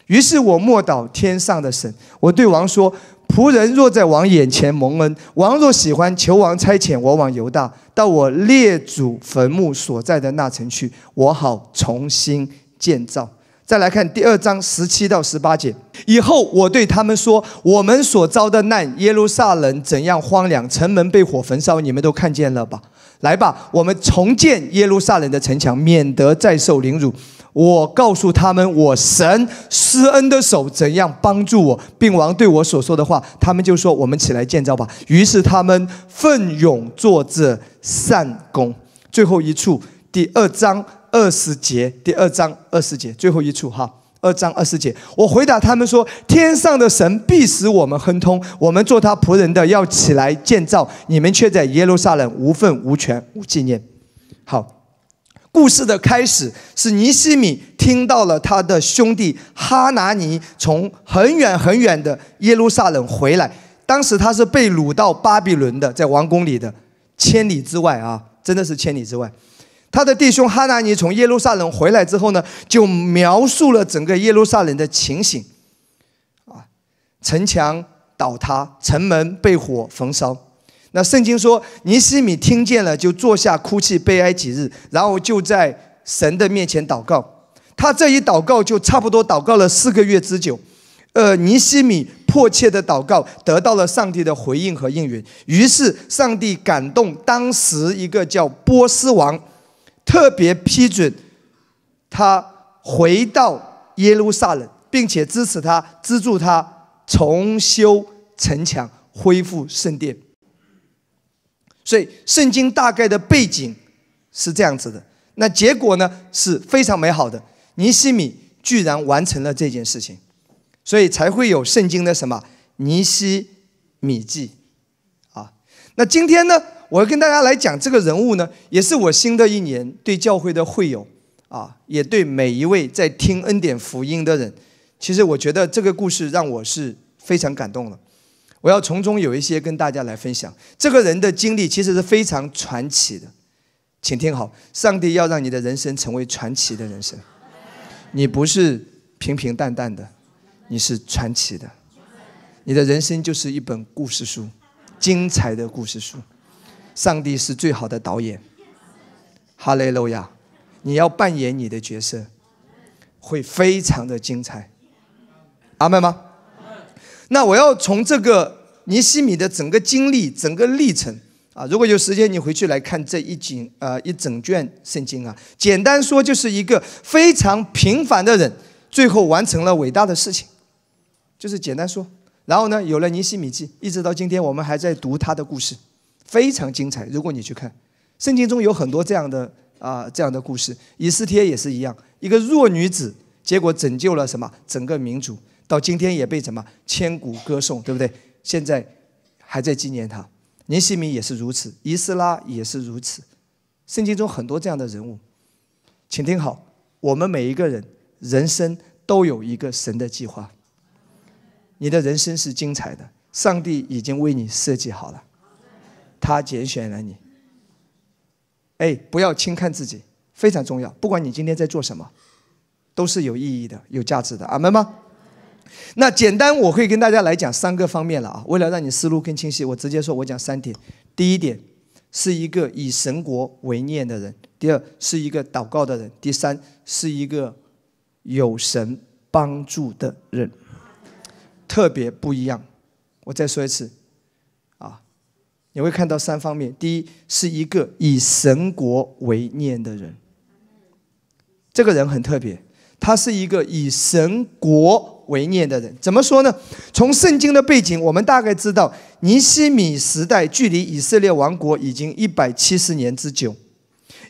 于是我默祷天上的神，我对王说：“仆人若在王眼前蒙恩，王若喜欢，求王差遣我往犹大，到我列祖坟墓所在的那城去，我好重新建造。”再来看第二章十七到十八节，以后我对他们说：“我们所遭的难，耶路撒冷怎样荒凉，城门被火焚烧，你们都看见了吧？”来吧，我们重建耶路撒冷的城墙，免得再受凌辱。我告诉他们，我神施恩的手怎样帮助我，并王对我所说的话，他们就说：“我们起来建造吧。”于是他们奋勇做这善工。最后一处，第二章二十节，第二章二十节，最后一处哈。二章二十节，我回答他们说：天上的神必使我们亨通，我们做他仆人的要起来建造，你们却在耶路撒冷无份无权无纪念。好，故事的开始是尼西米听到了他的兄弟哈拿尼从很远很远的耶路撒冷回来，当时他是被掳到巴比伦的，在王宫里的，千里之外啊，真的是千里之外。他的弟兄哈拿尼从耶路撒冷回来之后呢，就描述了整个耶路撒冷的情形，啊，城墙倒塌，城门被火焚烧。那圣经说，尼西米听见了，就坐下哭泣、悲哀几日，然后就在神的面前祷告。他这一祷告就差不多祷告了四个月之久。呃，尼西米迫切的祷告得到了上帝的回应和应允。于是上帝感动当时一个叫波斯王。特别批准他回到耶路撒冷，并且支持他、资助他重修城墙、恢复圣殿。所以，圣经大概的背景是这样子的。那结果呢是非常美好的，尼希米居然完成了这件事情，所以才会有圣经的什么尼希米记，啊。那今天呢？我要跟大家来讲这个人物呢，也是我新的一年对教会的会友啊，也对每一位在听恩典福音的人。其实我觉得这个故事让我是非常感动的，我要从中有一些跟大家来分享。这个人的经历其实是非常传奇的，请听好：上帝要让你的人生成为传奇的人生，你不是平平淡淡的，你是传奇的。你的人生就是一本故事书，精彩的故事书。上帝是最好的导演，哈利路亚！你要扮演你的角色，会非常的精彩，明白吗？那我要从这个尼西米的整个经历、整个历程啊，如果有时间，你回去来看这一景呃一整卷圣经啊。简单说，就是一个非常平凡的人，最后完成了伟大的事情，就是简单说。然后呢，有了《尼西米记》，一直到今天我们还在读他的故事。非常精彩。如果你去看，圣经中有很多这样的啊这样的故事，以斯帖也是一样。一个弱女子，结果拯救了什么整个民族，到今天也被什么千古歌颂，对不对？现在还在纪念她。尼西米也是如此，伊斯拉也是如此。圣经中很多这样的人物，请听好：我们每一个人人生都有一个神的计划。你的人生是精彩的，上帝已经为你设计好了。他拣选了你，哎，不要轻看自己，非常重要。不管你今天在做什么，都是有意义的、有价值的，明白吗？那简单，我会跟大家来讲三个方面了啊。为了让你思路更清晰，我直接说，我讲三点：第一点是一个以神国为念的人；第二是一个祷告的人；第三是一个有神帮助的人，特别不一样。我再说一次。你会看到三方面：第一，是一个以神国为念的人。这个人很特别，他是一个以神国为念的人。怎么说呢？从圣经的背景，我们大概知道，尼希米时代距离以色列王国已经一百七十年之久。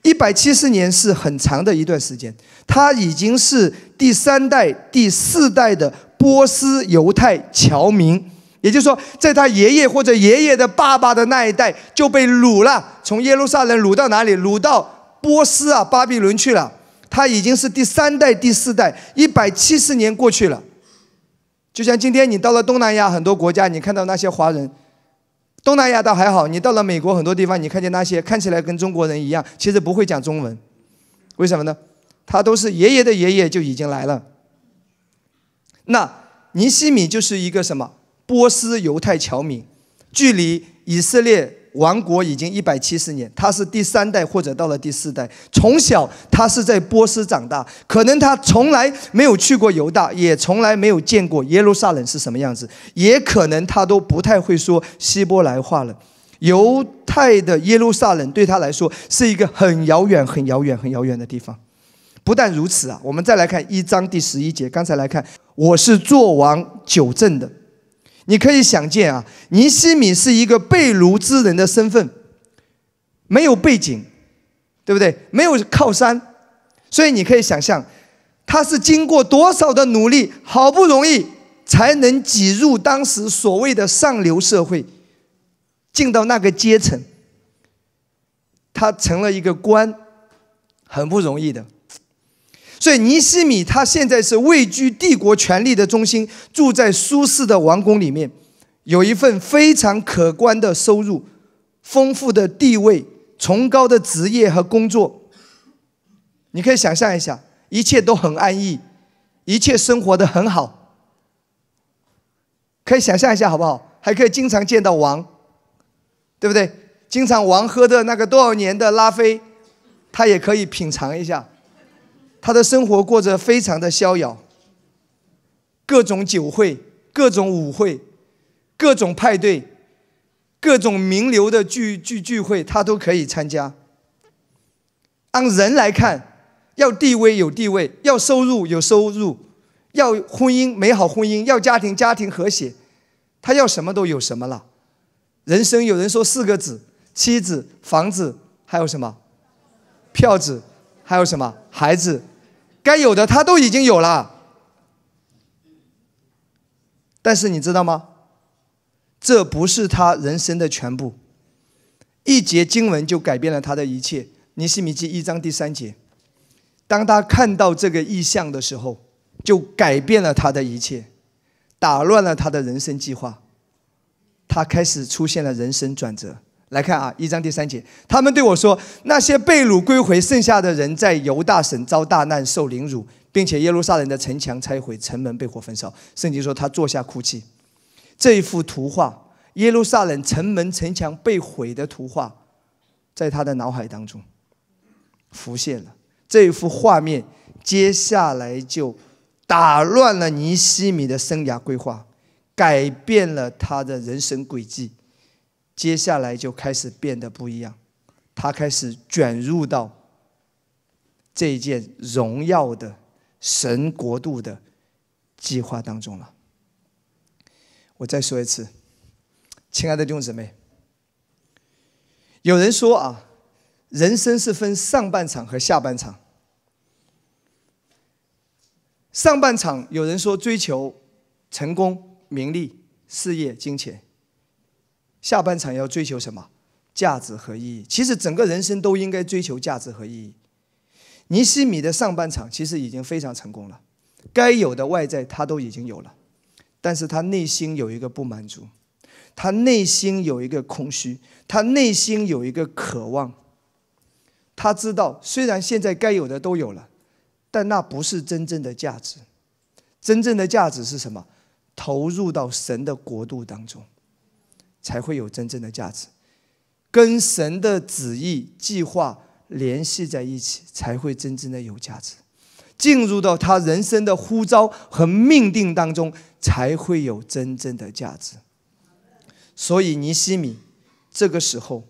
一百七十年是很长的一段时间，他已经是第三代、第四代的波斯犹太侨民。也就是说，在他爷爷或者爷爷的爸爸的那一代就被掳了，从耶路撒冷掳到哪里？掳到波斯啊、巴比伦去了。他已经是第三代、第四代，一百七十年过去了。就像今天你到了东南亚很多国家，你看到那些华人，东南亚倒还好；你到了美国很多地方，你看见那些看起来跟中国人一样，其实不会讲中文，为什么呢？他都是爷爷的爷爷就已经来了。那尼西米就是一个什么？波斯犹太侨民，距离以色列王国已经一百七十年。他是第三代或者到了第四代，从小他是在波斯长大，可能他从来没有去过犹大，也从来没有见过耶路撒冷是什么样子，也可能他都不太会说希伯来话了。犹太的耶路撒冷对他来说是一个很遥远、很遥远、很遥远的地方。不但如此啊，我们再来看一章第十一节。刚才来看，我是做王、九正的。你可以想见啊，尼西米是一个被奴之人的身份，没有背景，对不对？没有靠山，所以你可以想象，他是经过多少的努力，好不容易才能挤入当时所谓的上流社会，进到那个阶层。他成了一个官，很不容易的。所以，尼西米他现在是位居帝国权力的中心，住在舒适的王宫里面，有一份非常可观的收入，丰富的地位，崇高的职业和工作。你可以想象一下，一切都很安逸，一切生活的很好。可以想象一下，好不好？还可以经常见到王，对不对？经常王喝的那个多少年的拉菲，他也可以品尝一下。他的生活过着非常的逍遥，各种酒会、各种舞会、各种派对、各种名流的聚聚聚会，他都可以参加。按人来看，要地位有地位，要收入有收入，要婚姻美好婚姻，要家庭家庭和谐，他要什么都有什么了。人生有人说四个字：妻子、房子，还有什么？票子，还有什么？孩子，该有的他都已经有了，但是你知道吗？这不是他人生的全部。一节经文就改变了他的一切，《尼西米记》一章第三节，当他看到这个意象的时候，就改变了他的一切，打乱了他的人生计划，他开始出现了人生转折。来看啊，一章第三节，他们对我说：“那些被掳归回剩下的人在犹大省遭大难，受凌辱，并且耶路撒冷的城墙拆毁，城门被火焚烧。”圣经说他坐下哭泣。这一幅图画，耶路撒冷城门城墙被毁的图画，在他的脑海当中浮现了。这一幅画面，接下来就打乱了尼西米的生涯规划，改变了他的人生轨迹。接下来就开始变得不一样，他开始卷入到这一件荣耀的神国度的计划当中了。我再说一次，亲爱的弟兄姊妹，有人说啊，人生是分上半场和下半场，上半场有人说追求成功、名利、事业、金钱。下半场要追求什么？价值和意义。其实整个人生都应该追求价值和意义。尼西米的上半场其实已经非常成功了，该有的外在他都已经有了，但是他内心有一个不满足，他内心有一个空虚，他内心有一个渴望。他知道，虽然现在该有的都有了，但那不是真正的价值。真正的价值是什么？投入到神的国度当中。才会有真正的价值，跟神的旨意、计划联系在一起，才会真正的有价值。进入到他人生的呼召和命定当中，才会有真正的价值。所以，尼西米这个时候，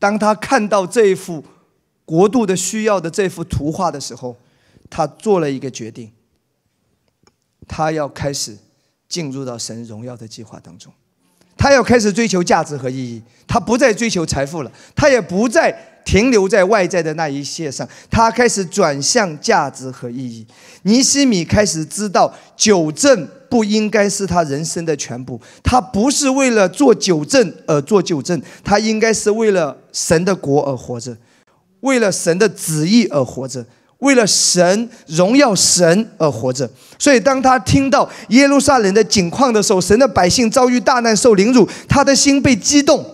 当他看到这一幅国度的需要的这幅图画的时候，他做了一个决定：他要开始进入到神荣耀的计划当中。他要开始追求价值和意义，他不再追求财富了，他也不再停留在外在的那一些上，他开始转向价值和意义。尼西米开始知道，九正不应该是他人生的全部，他不是为了做九正而做九正，他应该是为了神的国而活着，为了神的旨意而活着。为了神荣耀神而活着，所以当他听到耶路撒冷的景况的时候，神的百姓遭遇大难受凌辱，他的心被激动，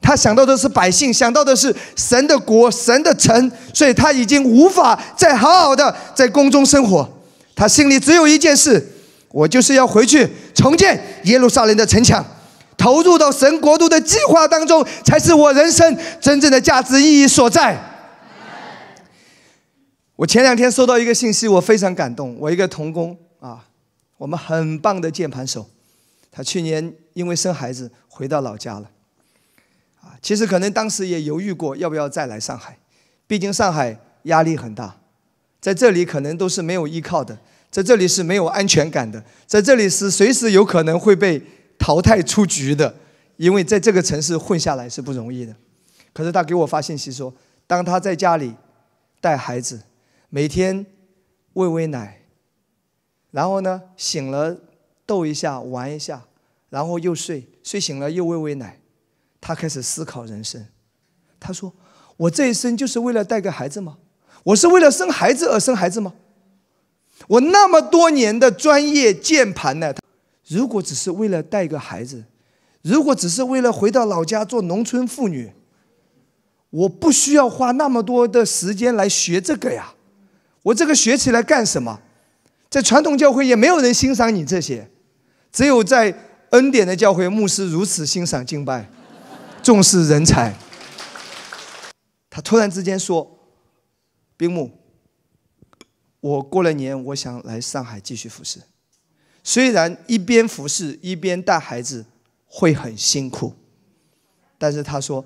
他想到的是百姓，想到的是神的国、神的城，所以他已经无法再好好的在宫中生活，他心里只有一件事，我就是要回去重建耶路撒冷的城墙，投入到神国度的计划当中，才是我人生真正的价值意义所在。我前两天收到一个信息，我非常感动。我一个童工啊，我们很棒的键盘手，他去年因为生孩子回到老家了。啊，其实可能当时也犹豫过要不要再来上海，毕竟上海压力很大，在这里可能都是没有依靠的，在这里是没有安全感的，在这里是随时有可能会被淘汰出局的，因为在这个城市混下来是不容易的。可是他给我发信息说，当他在家里带孩子。每天喂喂奶，然后呢，醒了逗一下玩一下，然后又睡，睡醒了又喂喂奶。他开始思考人生。他说：“我这一生就是为了带个孩子吗？我是为了生孩子而生孩子吗？我那么多年的专业键盘呢？如果只是为了带个孩子，如果只是为了回到老家做农村妇女，我不需要花那么多的时间来学这个呀。”我这个学起来干什么？在传统教会也没有人欣赏你这些，只有在恩典的教会，牧师如此欣赏敬拜，重视人才。他突然之间说：“冰木，我过了年，我想来上海继续服侍。虽然一边服侍一边带孩子会很辛苦，但是他说，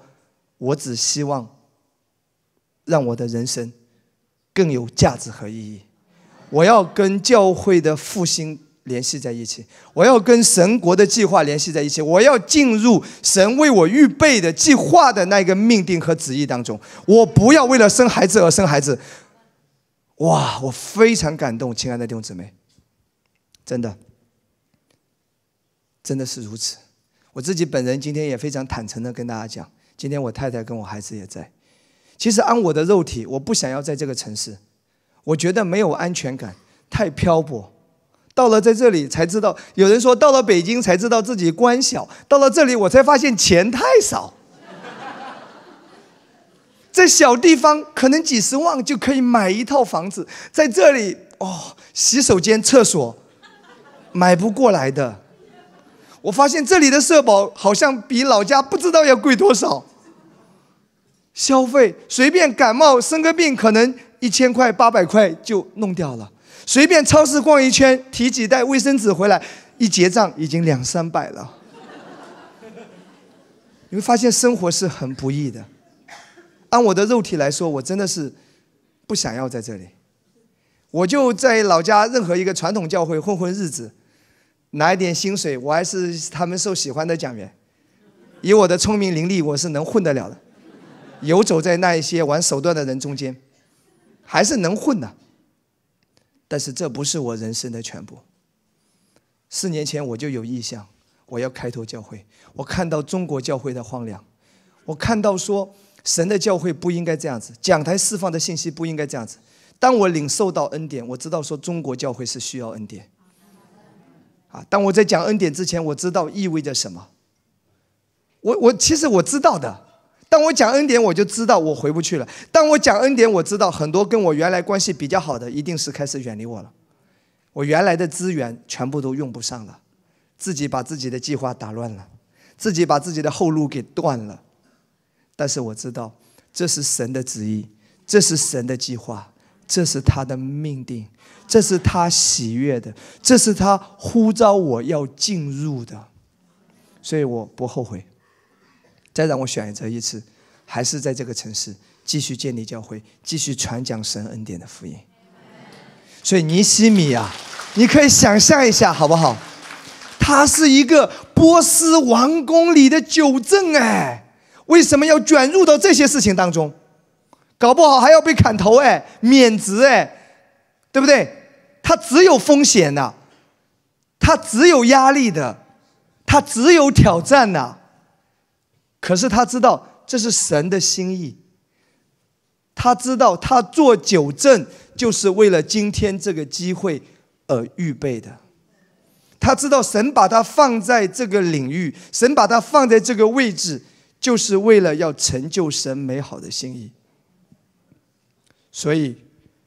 我只希望让我的人生。”更有价值和意义，我要跟教会的复兴联系在一起，我要跟神国的计划联系在一起，我要进入神为我预备的计划的那个命定和旨意当中。我不要为了生孩子而生孩子。哇，我非常感动，亲爱的弟兄姊妹，真的，真的是如此。我自己本人今天也非常坦诚的跟大家讲，今天我太太跟我孩子也在。其实按我的肉体，我不想要在这个城市，我觉得没有安全感，太漂泊。到了在这里才知道，有人说到了北京才知道自己官小，到了这里我才发现钱太少。在小地方可能几十万就可以买一套房子，在这里哦，洗手间厕所买不过来的。我发现这里的社保好像比老家不知道要贵多少。消费随便感冒生个病，可能一千块八百块就弄掉了。随便超市逛一圈，提几袋卫生纸回来，一结账已经两三百了。你会发现生活是很不易的。按我的肉体来说，我真的是不想要在这里。我就在老家任何一个传统教会混混日子，拿一点薪水，我还是他们受喜欢的讲员。以我的聪明伶俐，我是能混得了的。游走在那一些玩手段的人中间，还是能混的。但是这不是我人生的全部。四年前我就有意向，我要开拓教会。我看到中国教会的荒凉，我看到说神的教会不应该这样子，讲台释放的信息不应该这样子。当我领受到恩典，我知道说中国教会是需要恩典。啊，当我在讲恩典之前，我知道意味着什么。我我其实我知道的。当我讲恩典，我就知道我回不去了。当我讲恩典，我知道很多跟我原来关系比较好的，一定是开始远离我了。我原来的资源全部都用不上了，自己把自己的计划打乱了，自己把自己的后路给断了。但是我知道，这是神的旨意，这是神的计划，这是他的命定，这是他喜悦的，这是他呼召我要进入的，所以我不后悔。再让我选择一次，还是在这个城市继续建立教会，继续传讲神恩典的福音。所以尼西米啊，你可以想象一下好不好？他是一个波斯王宫里的九正哎，为什么要卷入到这些事情当中？搞不好还要被砍头哎，免职哎，对不对？他只有风险的，他只有压力的，他只有挑战的。可是他知道这是神的心意，他知道他做九正就是为了今天这个机会而预备的，他知道神把他放在这个领域，神把他放在这个位置，就是为了要成就神美好的心意。所以，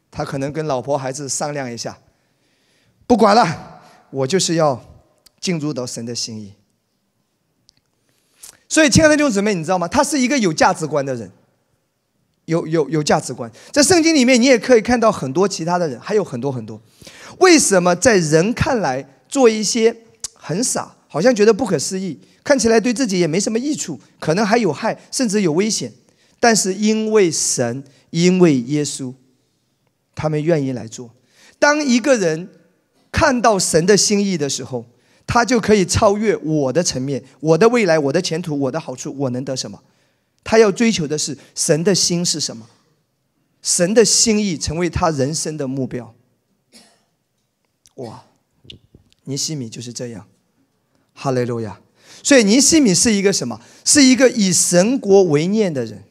他可能跟老婆孩子商量一下，不管了，我就是要进入到神的心意。所以，亲爱的弟兄姊妹，你知道吗？他是一个有价值观的人，有有有价值观。在圣经里面，你也可以看到很多其他的人，还有很多很多。为什么在人看来做一些很傻，好像觉得不可思议，看起来对自己也没什么益处，可能还有害，甚至有危险？但是因为神，因为耶稣，他们愿意来做。当一个人看到神的心意的时候，他就可以超越我的层面，我的未来，我的前途，我的好处，我能得什么？他要追求的是神的心是什么？神的心意成为他人生的目标。哇，尼西米就是这样，哈利路亚！所以尼西米是一个什么？是一个以神国为念的人。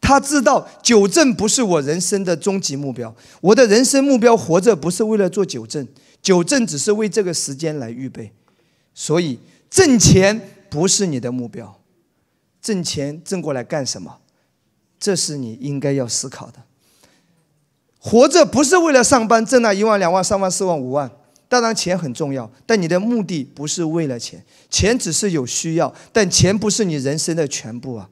他知道九正不是我人生的终极目标，我的人生目标活着不是为了做九正。九正只是为这个时间来预备，所以挣钱不是你的目标。挣钱挣过来干什么？这是你应该要思考的。活着不是为了上班挣那一万、两万、三万、四万、五万。当然钱很重要，但你的目的不是为了钱，钱只是有需要。但钱不是你人生的全部啊！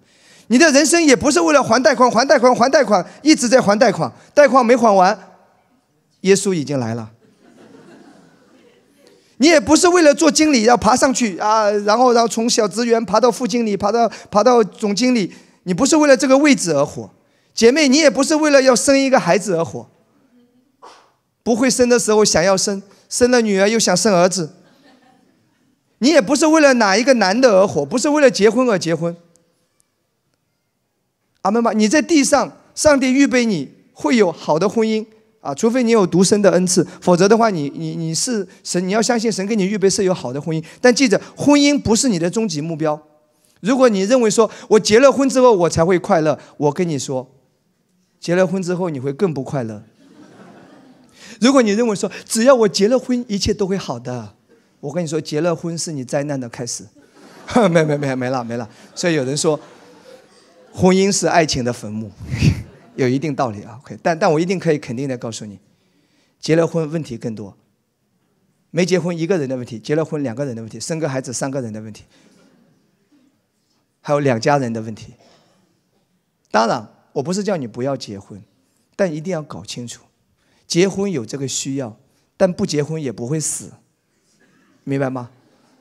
你的人生也不是为了还贷款、还贷款、还贷款，一直在还贷款，贷款没还完，耶稣已经来了。你也不是为了做经理要爬上去啊，然后然后从小职员爬到副经理，爬到爬到总经理，你不是为了这个位置而活，姐妹，你也不是为了要生一个孩子而活，不会生的时候想要生，生了女儿又想生儿子，你也不是为了哪一个男的而活，不是为了结婚而结婚，阿门吧，你在地上，上帝预备你会有好的婚姻。啊，除非你有独生的恩赐，否则的话，你你你是神，你要相信神给你预备是有好的婚姻。但记着，婚姻不是你的终极目标。如果你认为说我结了婚之后我才会快乐，我跟你说，结了婚之后你会更不快乐。如果你认为说只要我结了婚一切都会好的，我跟你说，结了婚是你灾难的开始。没没没没了没了。所以有人说，婚姻是爱情的坟墓。有一定道理啊，OK，但但我一定可以肯定的告诉你，结了婚问题更多，没结婚一个人的问题，结了婚两个人的问题，生个孩子三个人的问题，还有两家人的问题。当然，我不是叫你不要结婚，但一定要搞清楚，结婚有这个需要，但不结婚也不会死，明白吗？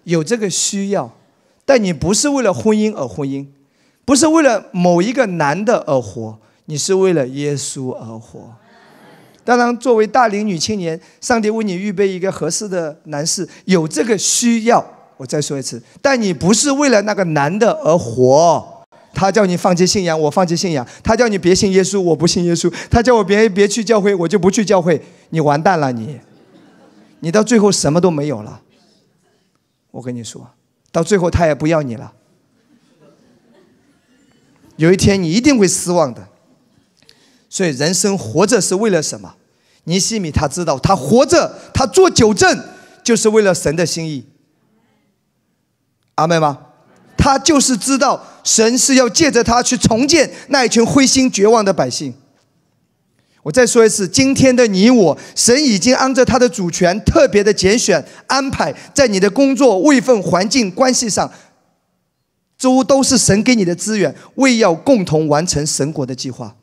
有这个需要，但你不是为了婚姻而婚姻，不是为了某一个男的而活。你是为了耶稣而活，当然，作为大龄女青年，上帝为你预备一个合适的男士，有这个需要。我再说一次，但你不是为了那个男的而活。他叫你放弃信仰，我放弃信仰；他叫你别信耶稣，我不信耶稣；他叫我别别去教会，我就不去教会。你完蛋了，你，你到最后什么都没有了。我跟你说，到最后他也不要你了。有一天你一定会失望的。所以人生活着是为了什么？尼西米他知道，他活着，他做纠正，就是为了神的心意。阿妹吗？他就是知道神是要借着他去重建那一群灰心绝望的百姓。我再说一次，今天的你我，神已经按照他的主权特别的拣选安排，在你的工作、位份、环境、关系上，都都是神给你的资源，为要共同完成神国的计划。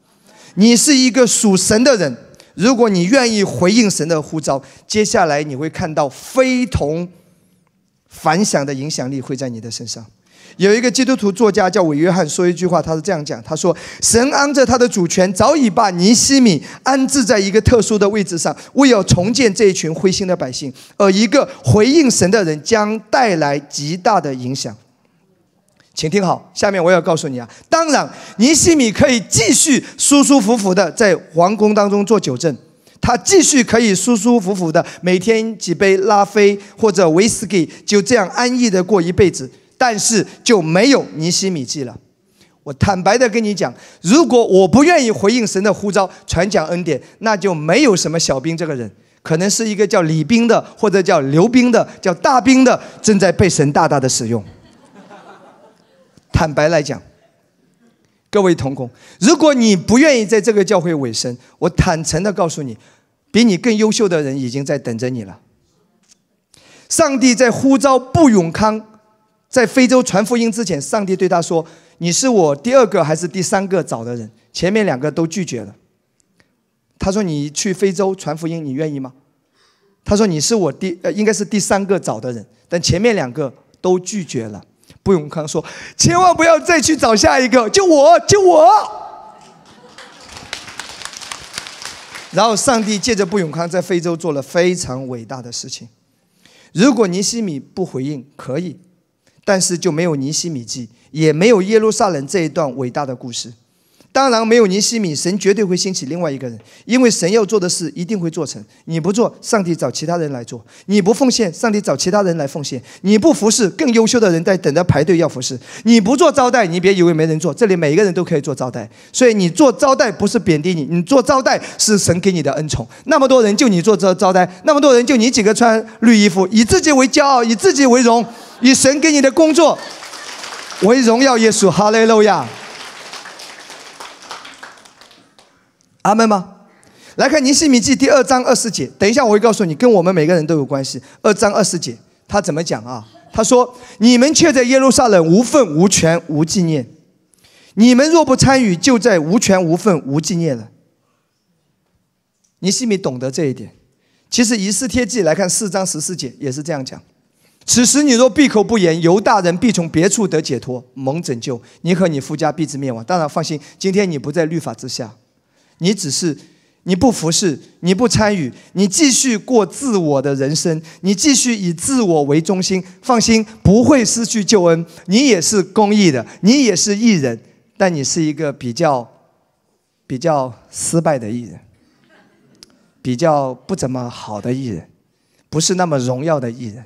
你是一个属神的人，如果你愿意回应神的呼召，接下来你会看到非同凡响的影响力会在你的身上。有一个基督徒作家叫韦约翰说一句话，他是这样讲：他说，神安着他的主权，早已把尼西米安置在一个特殊的位置上，为要重建这一群灰心的百姓。而一个回应神的人，将带来极大的影响。请听好，下面我要告诉你啊。当然，尼西米可以继续舒舒服服的在皇宫当中做九正，他继续可以舒舒服服的每天几杯拉菲或者威士忌，就这样安逸的过一辈子。但是就没有尼西米记了。我坦白的跟你讲，如果我不愿意回应神的呼召，传讲恩典，那就没有什么小兵这个人，可能是一个叫李兵的，或者叫刘兵的，叫大兵的，正在被神大大的使用。坦白来讲，各位同工，如果你不愿意在这个教会委身，我坦诚的告诉你，比你更优秀的人已经在等着你了。上帝在呼召布永康在非洲传福音之前，上帝对他说：“你是我第二个还是第三个找的人？前面两个都拒绝了。”他说：“你去非洲传福音，你愿意吗？”他说：“你是我第呃，应该是第三个找的人，但前面两个都拒绝了。”不永康说：“千万不要再去找下一个，就我就我。”然后，上帝借着不永康在非洲做了非常伟大的事情。如果尼西米不回应，可以，但是就没有尼西米记，也没有耶路撒冷这一段伟大的故事。当然没有尼西米，神绝对会兴起另外一个人，因为神要做的事一定会做成。你不做，上帝找其他人来做；你不奉献，上帝找其他人来奉献；你不服侍，更优秀的人在等着排队要服侍。你不做招待，你别以为没人做，这里每一个人都可以做招待。所以你做招待不是贬低你，你做招待是神给你的恩宠。那么多人就你做招招待，那么多人就你几个穿绿衣服，以自己为骄傲，以自己为荣，以神给你的工作为荣耀。耶稣哈利路亚。他们吗？来看尼西米记第二章二十节。等一下，我会告诉你，跟我们每个人都有关系。二章二十节，他怎么讲啊？他说：“你们却在耶路撒冷无份无权无纪念。你们若不参与，就在无权无份无纪念了。”尼西米懂得这一点。其实，遗失贴记来看四章十四节也是这样讲。此时你若闭口不言，犹大人必从别处得解脱，蒙拯救；你和你夫家必至灭亡。当然，放心，今天你不在律法之下。你只是，你不服侍，你不参与，你继续过自我的人生，你继续以自我为中心。放心，不会失去救恩。你也是公益的，你也是艺人，但你是一个比较，比较失败的艺人，比较不怎么好的艺人，不是那么荣耀的艺人。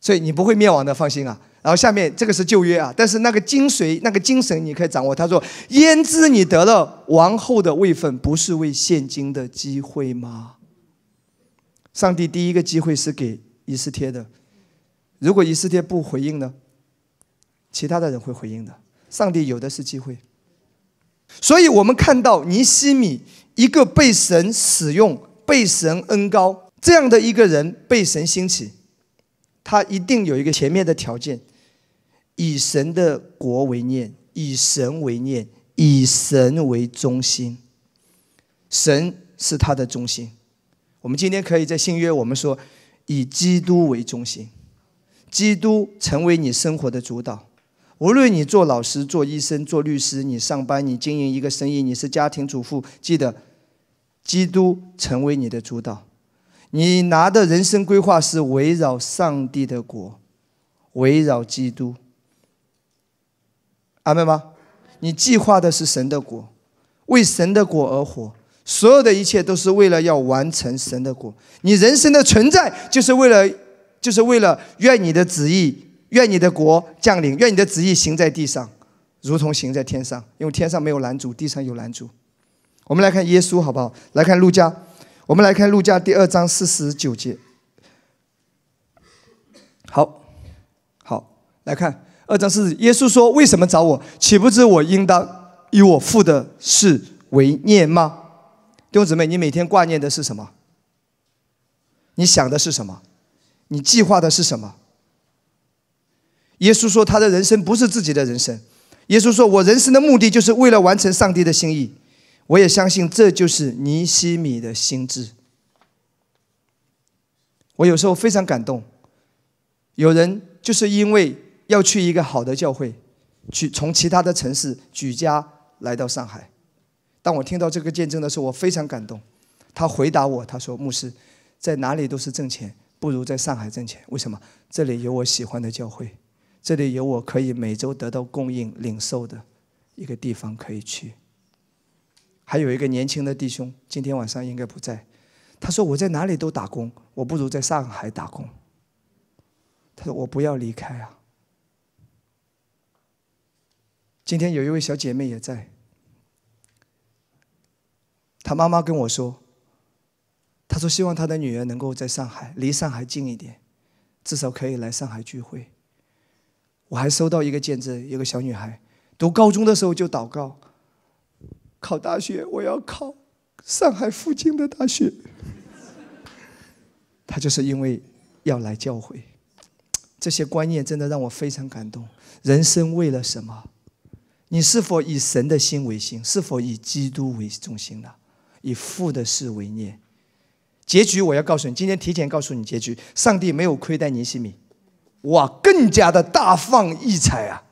所以你不会灭亡的，放心啊。然后下面这个是旧约啊，但是那个精髓、那个精神你可以掌握。他说：“焉知你得了王后的位分，不是为现今的机会吗？”上帝第一个机会是给以斯帖的，如果以斯帖不回应呢？其他的人会回应的。上帝有的是机会，所以我们看到尼希米一个被神使用、被神恩高这样的一个人被神兴起，他一定有一个前面的条件。以神的国为念，以神为念，以神为中心。神是他的中心。我们今天可以在新约，我们说，以基督为中心，基督成为你生活的主导。无论你做老师、做医生、做律师、你上班、你经营一个生意、你是家庭主妇，记得，基督成为你的主导。你拿的人生规划是围绕上帝的国，围绕基督。阿门吗？你计划的是神的果，为神的果而活，所有的一切都是为了要完成神的果。你人生的存在就是为了，就是为了愿你的旨意、愿你的国降临、愿你的旨意行在地上，如同行在天上。因为天上没有拦阻，地上有拦阻。我们来看耶稣好不好？来看路加，我们来看路加第二章四十九节。好，好，来看。二章四节，耶稣说：“为什么找我？岂不知我应当以我父的事为念吗？”弟兄姊妹，你每天挂念的是什么？你想的是什么？你计划的是什么？耶稣说：“他的人生不是自己的人生。”耶稣说：“我人生的目的就是为了完成上帝的心意。”我也相信这就是尼西米的心智。我有时候非常感动，有人就是因为。要去一个好的教会，去从其他的城市举家来到上海。当我听到这个见证的时候，我非常感动。他回答我，他说：“牧师，在哪里都是挣钱，不如在上海挣钱。为什么？这里有我喜欢的教会，这里有我可以每周得到供应领受的一个地方可以去。还有一个年轻的弟兄，今天晚上应该不在。他说我在哪里都打工，我不如在上海打工。他说我不要离开啊。”今天有一位小姐妹也在，她妈妈跟我说，她说希望她的女儿能够在上海，离上海近一点，至少可以来上海聚会。我还收到一个见证，有个小女孩读高中的时候就祷告，考大学我要考上海附近的大学。她就是因为要来教会，这些观念真的让我非常感动。人生为了什么？你是否以神的心为心？是否以基督为中心呢？以父的事为念？结局我要告诉你，今天提前告诉你结局。上帝没有亏待尼西米，哇，更加的大放异彩啊！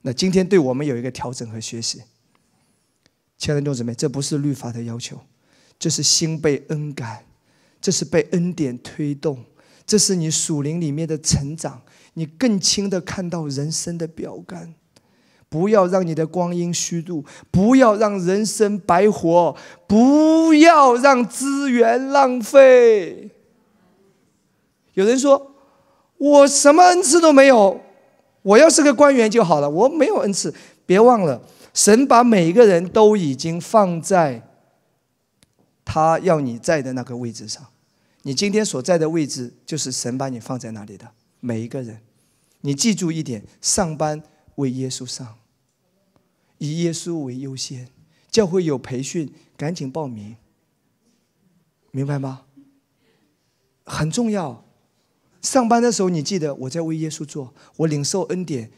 那今天对我们有一个调整和学习，亲爱的弟兄姊妹，这不是律法的要求，这是心被恩感，这是被恩典推动，这是你属灵里面的成长，你更清的看到人生的标杆。不要让你的光阴虚度，不要让人生白活，不要让资源浪费。有人说，我什么恩赐都没有，我要是个官员就好了。我没有恩赐，别忘了，神把每一个人都已经放在他要你在的那个位置上，你今天所在的位置就是神把你放在那里的。每一个人，你记住一点：上班为耶稣上。以耶稣为优先，教会有培训，赶紧报名，明白吗？很重要。上班的时候，你记得我在为耶稣做，我领受恩典，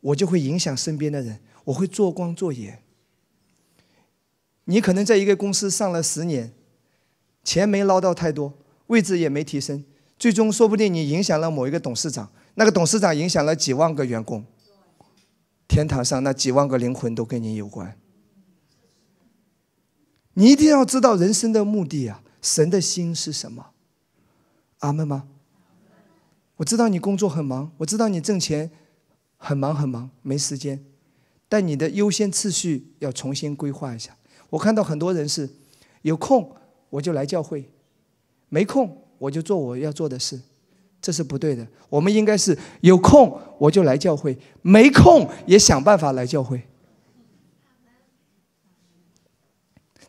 我就会影响身边的人，我会做光做眼。你可能在一个公司上了十年，钱没捞到太多，位置也没提升，最终说不定你影响了某一个董事长，那个董事长影响了几万个员工。天堂上那几万个灵魂都跟你有关，你一定要知道人生的目的啊！神的心是什么？阿门吗？我知道你工作很忙，我知道你挣钱很忙很忙，没时间，但你的优先次序要重新规划一下。我看到很多人是，有空我就来教会，没空我就做我要做的事。这是不对的。我们应该是有空我就来教会，没空也想办法来教会。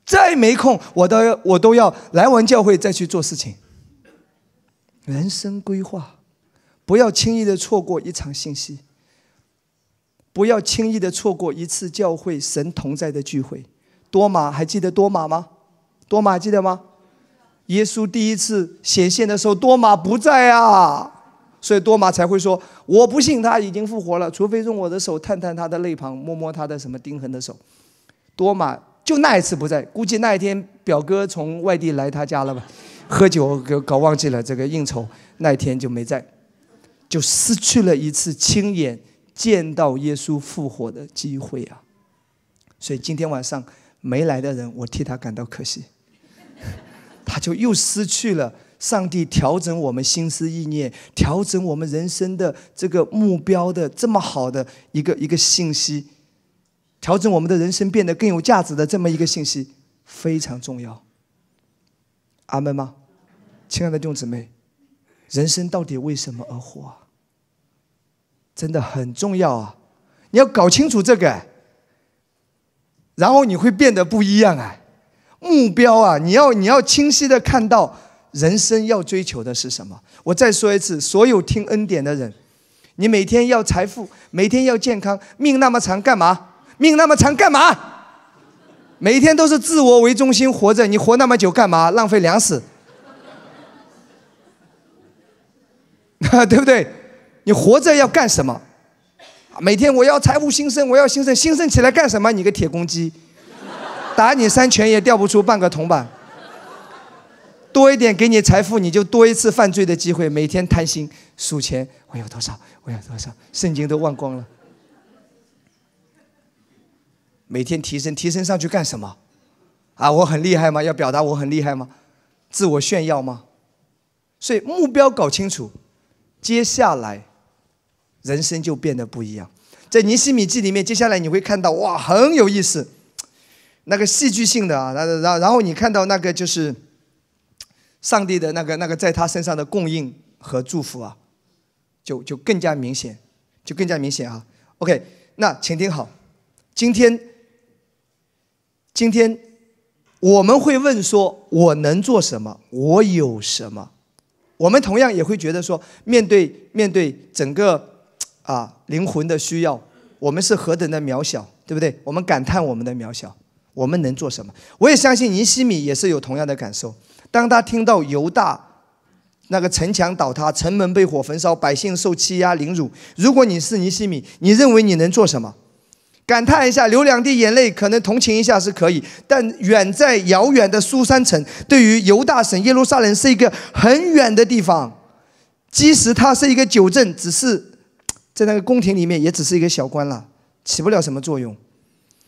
再没空，我要我都要来完教会再去做事情。人生规划，不要轻易的错过一场信息，不要轻易的错过一次教会神同在的聚会。多马，还记得多马吗？多马，记得吗？耶稣第一次显现的时候，多马不在啊，所以多马才会说：“我不信他已经复活了，除非用我的手探探他的肋旁，摸摸他的什么钉痕的手。”多马就那一次不在，估计那一天表哥从外地来他家了吧，喝酒给搞忘记了这个应酬，那一天就没在，就失去了一次亲眼见到耶稣复活的机会啊！所以今天晚上没来的人，我替他感到可惜。他就又失去了上帝调整我们心思意念、调整我们人生的这个目标的这么好的一个一个信息，调整我们的人生变得更有价值的这么一个信息非常重要。阿门吗，亲爱的弟兄姊妹，人生到底为什么而活？真的很重要啊！你要搞清楚这个，然后你会变得不一样啊！目标啊，你要你要清晰的看到人生要追求的是什么。我再说一次，所有听恩典的人，你每天要财富，每天要健康，命那么长干嘛？命那么长干嘛？每天都是自我为中心活着，你活那么久干嘛？浪费粮食，对不对？你活着要干什么？每天我要财务兴盛，我要兴盛，兴盛起来干什么？你个铁公鸡！打你三拳也掉不出半个铜板，多一点给你财富，你就多一次犯罪的机会。每天贪心数钱，我有多少？我有多少？圣经都忘光了。每天提升，提升上去干什么？啊，我很厉害吗？要表达我很厉害吗？自我炫耀吗？所以目标搞清楚，接下来人生就变得不一样。在尼西米记里面，接下来你会看到哇，很有意思。那个戏剧性的啊，然然然后你看到那个就是，上帝的那个那个在他身上的供应和祝福啊，就就更加明显，就更加明显啊。OK，那请听好，今天，今天我们会问说，我能做什么？我有什么？我们同样也会觉得说，面对面对整个啊灵魂的需要，我们是何等的渺小，对不对？我们感叹我们的渺小。我们能做什么？我也相信尼西米也是有同样的感受。当他听到犹大那个城墙倒塌、城门被火焚烧、百姓受欺压凌辱，如果你是尼西米，你认为你能做什么？感叹一下，流两滴眼泪，可能同情一下是可以。但远在遥远的苏珊城，对于犹大省耶路撒冷是一个很远的地方。即使他是一个九镇，只是在那个宫廷里面，也只是一个小官了，起不了什么作用。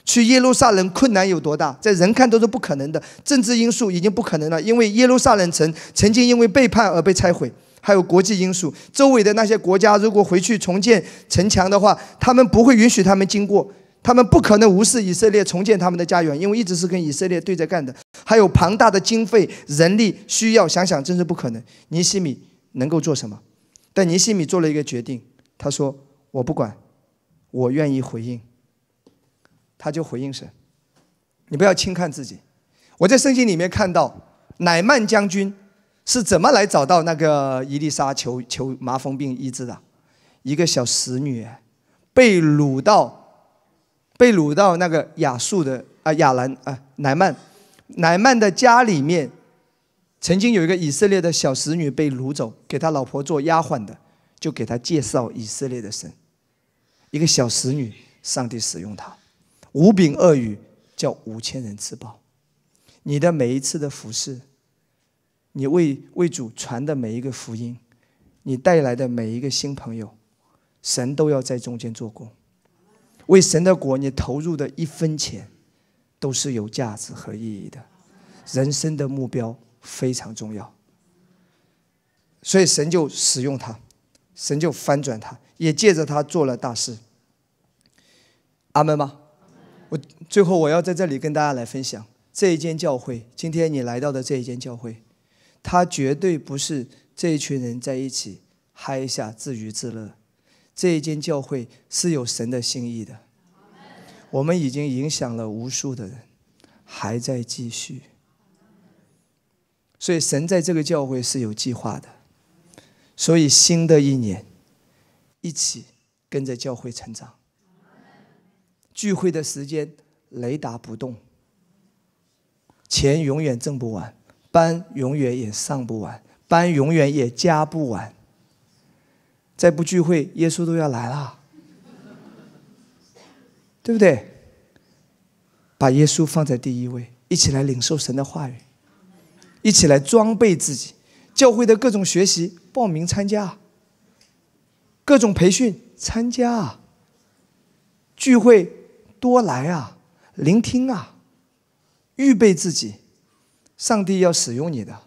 去耶路撒冷困难有多大？在人看都是不可能的，政治因素已经不可能了，因为耶路撒冷城曾经因为背叛而被拆毁，还有国际因素，周围的那些国家如果回去重建城墙的话，他们不会允许他们经过，他们不可能无视以色列重建他们的家园，因为一直是跟以色列对着干的，还有庞大的经费、人力需要，想想真是不可能。尼西米能够做什么？但尼西米做了一个决定，他说：“我不管，我愿意回应。”他就回应神：“你不要轻看自己。”我在圣经里面看到，乃曼将军是怎么来找到那个伊丽莎求求麻风病医治的？一个小使女被掳到被掳到那个亚述的啊亚兰啊乃曼乃曼的家里面，曾经有一个以色列的小使女被掳走，给他老婆做丫鬟的，就给他介绍以色列的神。一个小使女，上帝使用她。”五柄恶语叫五千人自饱。你的每一次的服侍，你为为主传的每一个福音，你带来的每一个新朋友，神都要在中间做工。为神的国，你投入的一分钱，都是有价值和意义的。人生的目标非常重要，所以神就使用他，神就翻转他，也借着他做了大事。阿门吗？我最后我要在这里跟大家来分享这一间教会。今天你来到的这一间教会，它绝对不是这一群人在一起嗨一下自娱自乐。这一间教会是有神的心意的，我们已经影响了无数的人，还在继续。所以神在这个教会是有计划的。所以新的一年，一起跟着教会成长。聚会的时间雷打不动，钱永远挣不完，班永远也上不完，班永远也加不完。再不聚会，耶稣都要来啦，对不对？把耶稣放在第一位，一起来领受神的话语，一起来装备自己。教会的各种学习报名参加，各种培训参加聚会。多来啊，聆听啊，预备自己，上帝要使用你的。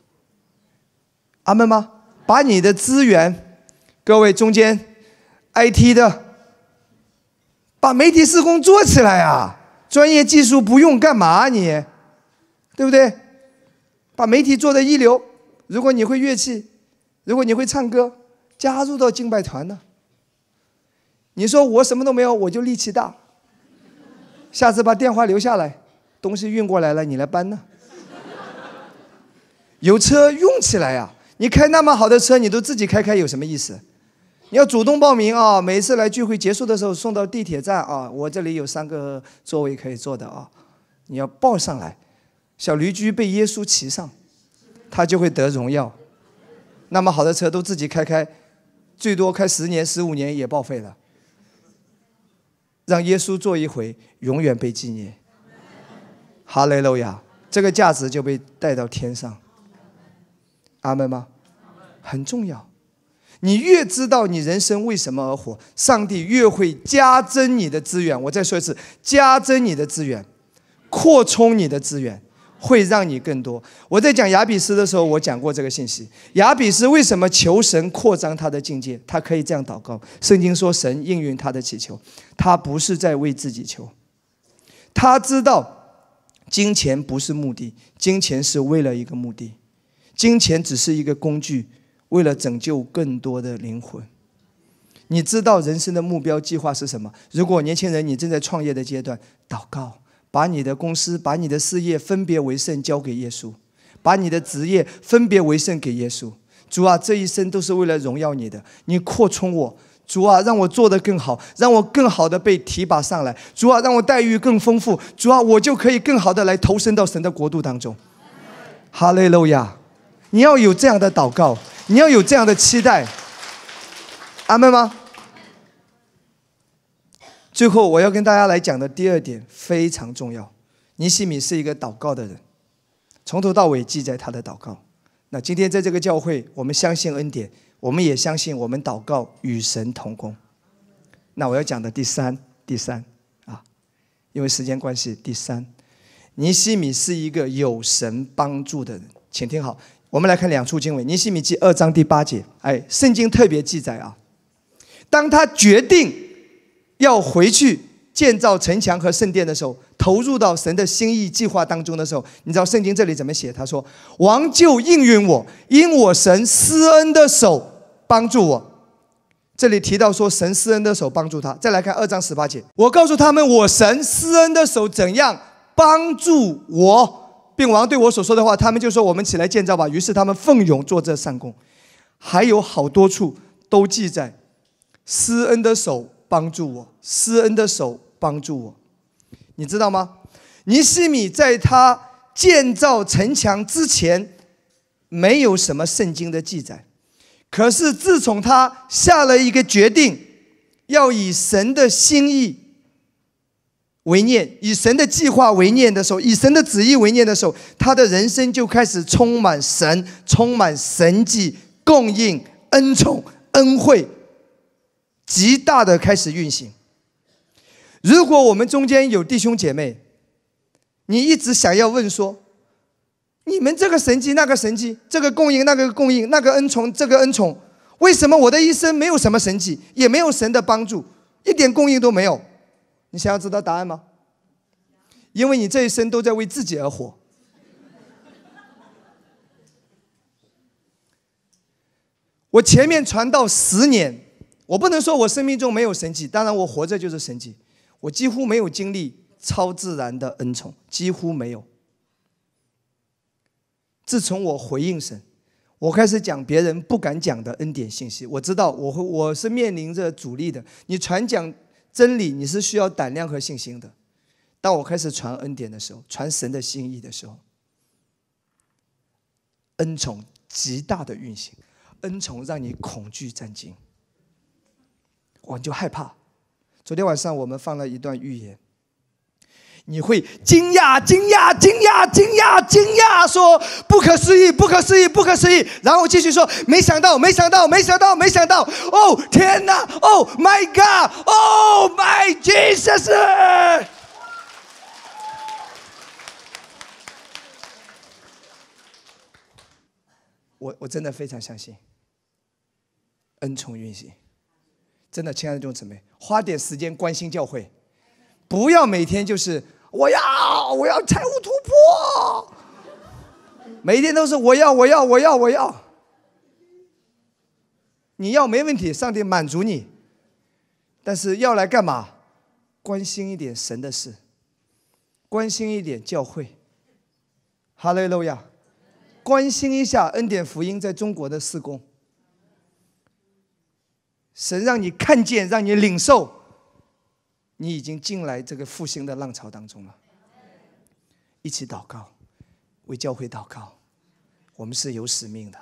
阿门吗？把你的资源，各位中间，IT 的，把媒体施工做起来啊！专业技术不用干嘛你，对不对？把媒体做的一流。如果你会乐器，如果你会唱歌，加入到敬拜团呢？你说我什么都没有，我就力气大。下次把电话留下来，东西运过来了，你来搬呢。有车用起来呀！你开那么好的车，你都自己开开有什么意思？你要主动报名啊！每次来聚会结束的时候送到地铁站啊，我这里有三个座位可以坐的啊。你要报上来，小驴驹被耶稣骑上，他就会得荣耀。那么好的车都自己开开，最多开十年十五年也报废了。让耶稣做一回，永远被纪念。哈雷路亚，这个价值就被带到天上。阿门吗？很重要。你越知道你人生为什么而活，上帝越会加增你的资源。我再说一次，加增你的资源，扩充你的资源。会让你更多。我在讲雅比斯的时候，我讲过这个信息。雅比斯为什么求神扩张他的境界？他可以这样祷告：圣经说神应允他的祈求。他不是在为自己求，他知道金钱不是目的，金钱是为了一个目的，金钱只是一个工具，为了拯救更多的灵魂。你知道人生的目标计划是什么？如果年轻人你正在创业的阶段，祷告。把你的公司、把你的事业分别为圣，交给耶稣；把你的职业分别为圣给耶稣。主啊，这一生都是为了荣耀你的。你扩充我，主啊，让我做得更好，让我更好的被提拔上来。主啊，让我待遇更丰富，主啊，我就可以更好的来投身到神的国度当中。哈利路亚！你要有这样的祷告，你要有这样的期待，阿门吗？最后，我要跟大家来讲的第二点非常重要。尼希米是一个祷告的人，从头到尾记载他的祷告。那今天在这个教会，我们相信恩典，我们也相信我们祷告与神同工。那我要讲的第三，第三啊，因为时间关系，第三，尼希米是一个有神帮助的人，请听好，我们来看两处经文，尼希米记二章第八节，哎，圣经特别记载啊，当他决定。要回去建造城墙和圣殿的时候，投入到神的心意计划当中的时候，你知道圣经这里怎么写？他说：“王就应允我，因我神施恩的手帮助我。”这里提到说神施恩的手帮助他。再来看二章十八节，我告诉他们，我神施恩的手怎样帮助我，并王对我所说的话，他们就说：“我们起来建造吧。”于是他们奋勇做这善工。还有好多处都记载，施恩的手。帮助我，施恩的手帮助我，你知道吗？尼西米在他建造城墙之前，没有什么圣经的记载。可是自从他下了一个决定，要以神的心意为念，以神的计划为念的时候，以神的旨意为念的时候，他的人生就开始充满神，充满神迹，供应恩宠、恩惠。极大的开始运行。如果我们中间有弟兄姐妹，你一直想要问说，你们这个神迹那个神迹，这个供应那个供应，那个恩宠这个恩宠，为什么我的一生没有什么神迹，也没有神的帮助，一点供应都没有？你想要知道答案吗？因为你这一生都在为自己而活。我前面传道十年。我不能说我生命中没有神迹，当然我活着就是神迹。我几乎没有经历超自然的恩宠，几乎没有。自从我回应神，我开始讲别人不敢讲的恩典信息。我知道我会，我是面临着阻力的。你传讲真理，你是需要胆量和信心的。当我开始传恩典的时候，传神的心意的时候，恩宠极大的运行，恩宠让你恐惧震惊。我就害怕。昨天晚上我们放了一段预言，你会惊讶、惊讶、惊讶、惊讶、惊讶，说不可思议、不可思议、不可思议。然后继续说，没想到、没想到、没想到、没想到。哦天哪！Oh my God！Oh my Jesus！我我真的非常相信，恩宠运行。真的，亲爱的弟兄姊妹，花点时间关心教会，不要每天就是我要，我要财务突破，每天都是我要，我要，我要，我要。你要没问题，上帝满足你，但是要来干嘛？关心一点神的事，关心一点教会。哈利路亚，关心一下恩典福音在中国的施工。神让你看见，让你领受，你已经进来这个复兴的浪潮当中了。一起祷告，为教会祷告，我们是有使命的，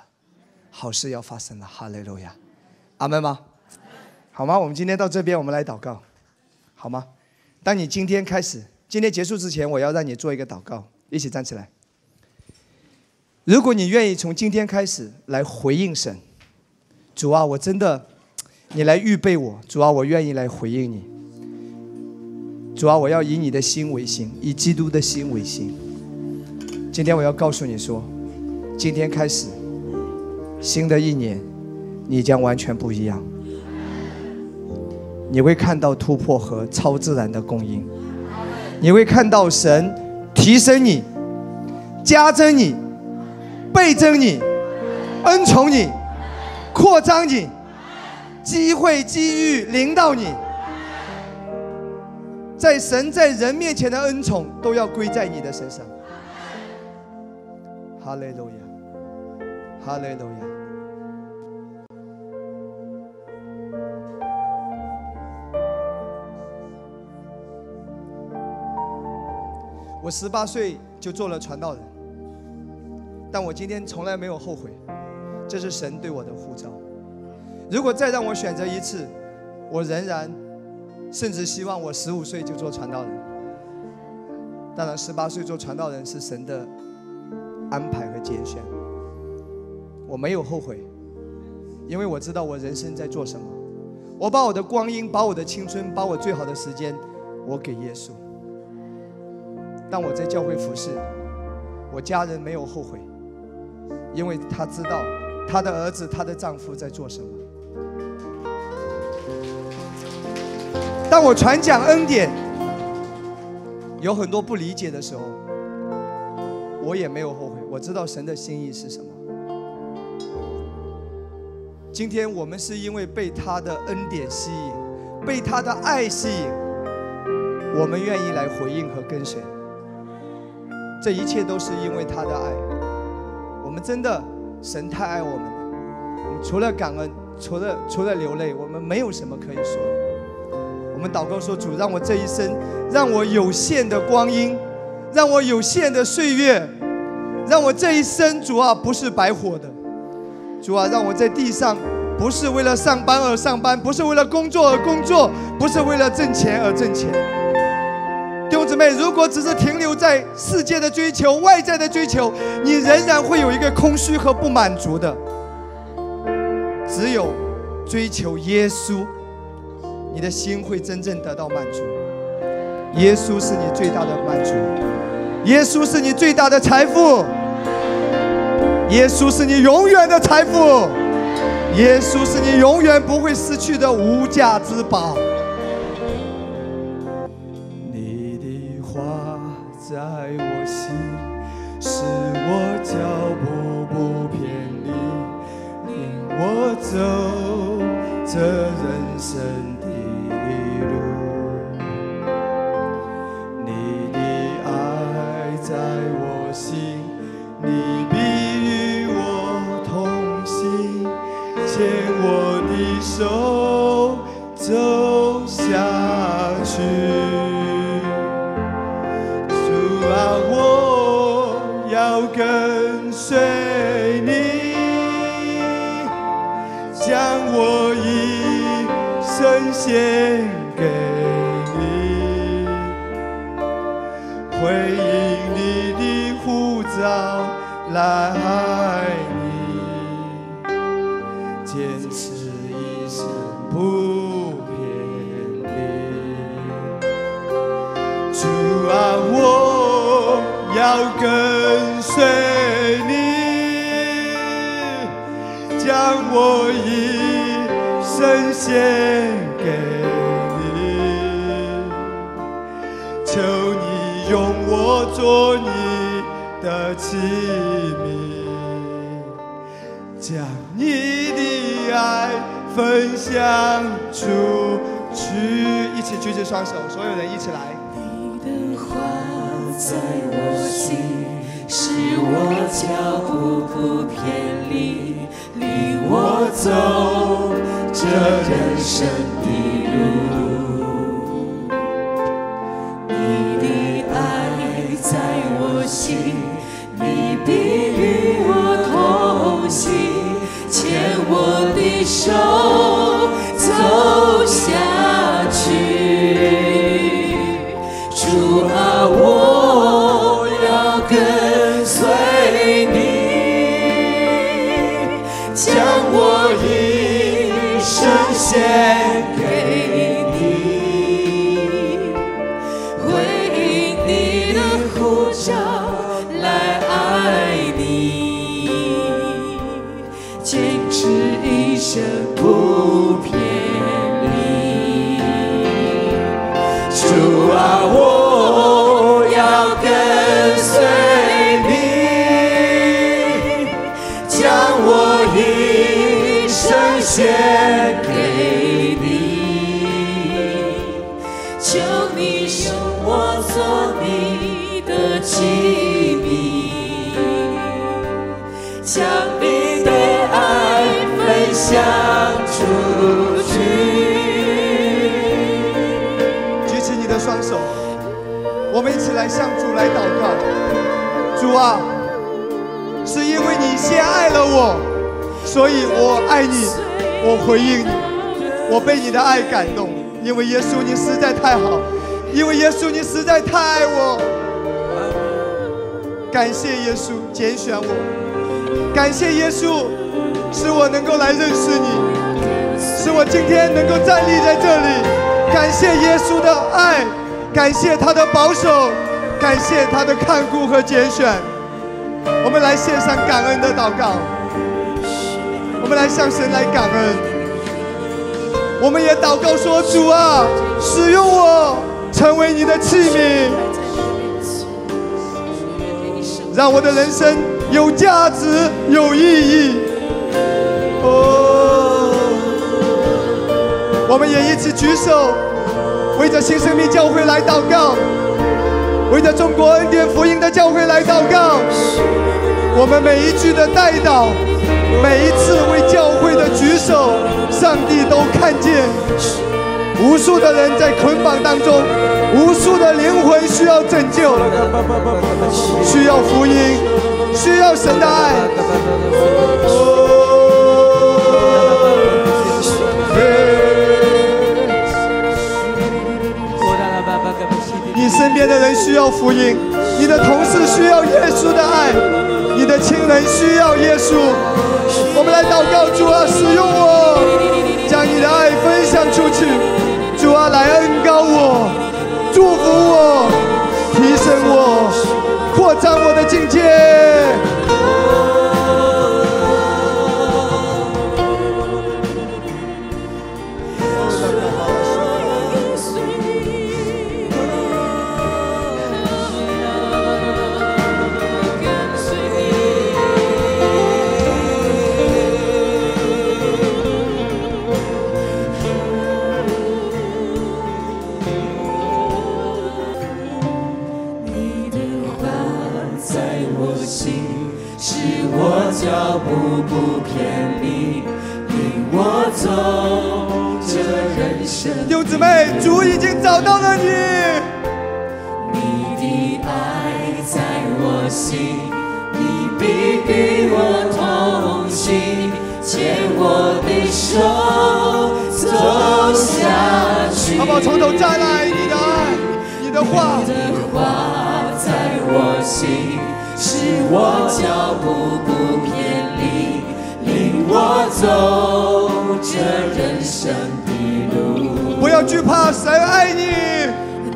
好事要发生了，哈利路亚，阿门吗？好吗？我们今天到这边，我们来祷告，好吗？当你今天开始，今天结束之前，我要让你做一个祷告，一起站起来。如果你愿意从今天开始来回应神，主啊，我真的。你来预备我，主啊，我愿意来回应你。主啊，我要以你的心为心，以基督的心为心。今天我要告诉你说，今天开始，新的一年，你将完全不一样。你会看到突破和超自然的供应，你会看到神提升你、加增你、倍增你、恩宠你、扩张你。机会、机遇临到你，在神在人面前的恩宠都要归在你的身上。哈利路亚，哈利路亚。我十八岁就做了传道人，但我今天从来没有后悔，这是神对我的呼召。如果再让我选择一次，我仍然，甚至希望我十五岁就做传道人。当然，十八岁做传道人是神的安排和拣选。我没有后悔，因为我知道我人生在做什么。我把我的光阴、把我的青春、把我最好的时间，我给耶稣。但我在教会服侍，我家人没有后悔，因为他知道他的儿子、他的丈夫在做什么。当我传讲恩典，有很多不理解的时候，我也没有后悔。我知道神的心意是什么。今天我们是因为被他的恩典吸引，被他的爱吸引，我们愿意来回应和跟随。这一切都是因为他的爱。我们真的，神太爱我们了。除了感恩。除了除了流泪，我们没有什么可以说。我们祷告说：“主，让我这一生，让我有限的光阴，让我有限的岁月，让我这一生，主啊不是白活的。主啊，让我在地上不是为了上班而上班，不是为了工作而工作，不是为了挣钱而挣钱。弟兄姊妹，如果只是停留在世界的追求、外在的追求，你仍然会有一个空虚和不满足的。”只有追求耶稣，你的心会真正得到满足。耶稣是你最大的满足，耶稣是你最大的财富，耶稣是你永远的财富，耶稣是你永远不会失去的无价之宝。你的在我。走这人生。献给你，回应你的呼召来爱你，坚持一生不偏离。主啊，我要跟随你，将我一生献。求你用我做你的亲密，将你的爱分享出去。一起举起双手，所有人一起来。领我走这人生的。爱你，我回应你，我被你的爱感动，因为耶稣你实在太好，因为耶稣你实在太爱我。感谢耶稣拣选我，感谢耶稣使我能够来认识你，使我今天能够站立在这里。感谢耶稣的爱，感谢他的保守，感谢他的看顾和拣选。我们来献上感恩的祷告。我们来向神来感恩，我们也祷告说：“主啊，使用我，成为你的器皿，让我的人生有价值、有意义。”哦，我们也一起举手，为着新生命教会来祷告，为着中国恩典福音的教会来祷告。我们每一句的代祷。每一次为教会的举手，上帝都看见无数的人在捆绑当中，无数的灵魂需要拯救，需要福音，需要神的爱。你身边的人需要福音，你的同事需要耶稣的爱。亲人需要耶稣，我们来祷告，主啊，使用我，将你的爱分享出去。主啊，来恩高我，祝福我，提升我，扩张我的境界。主已经找到了你。你的爱在我心，你必与我同行。牵我的手，走下去。他把从头再来，你的爱，你的话。你的话在我心，使我脚步不偏离，领我走这人生。要惧怕，神爱你。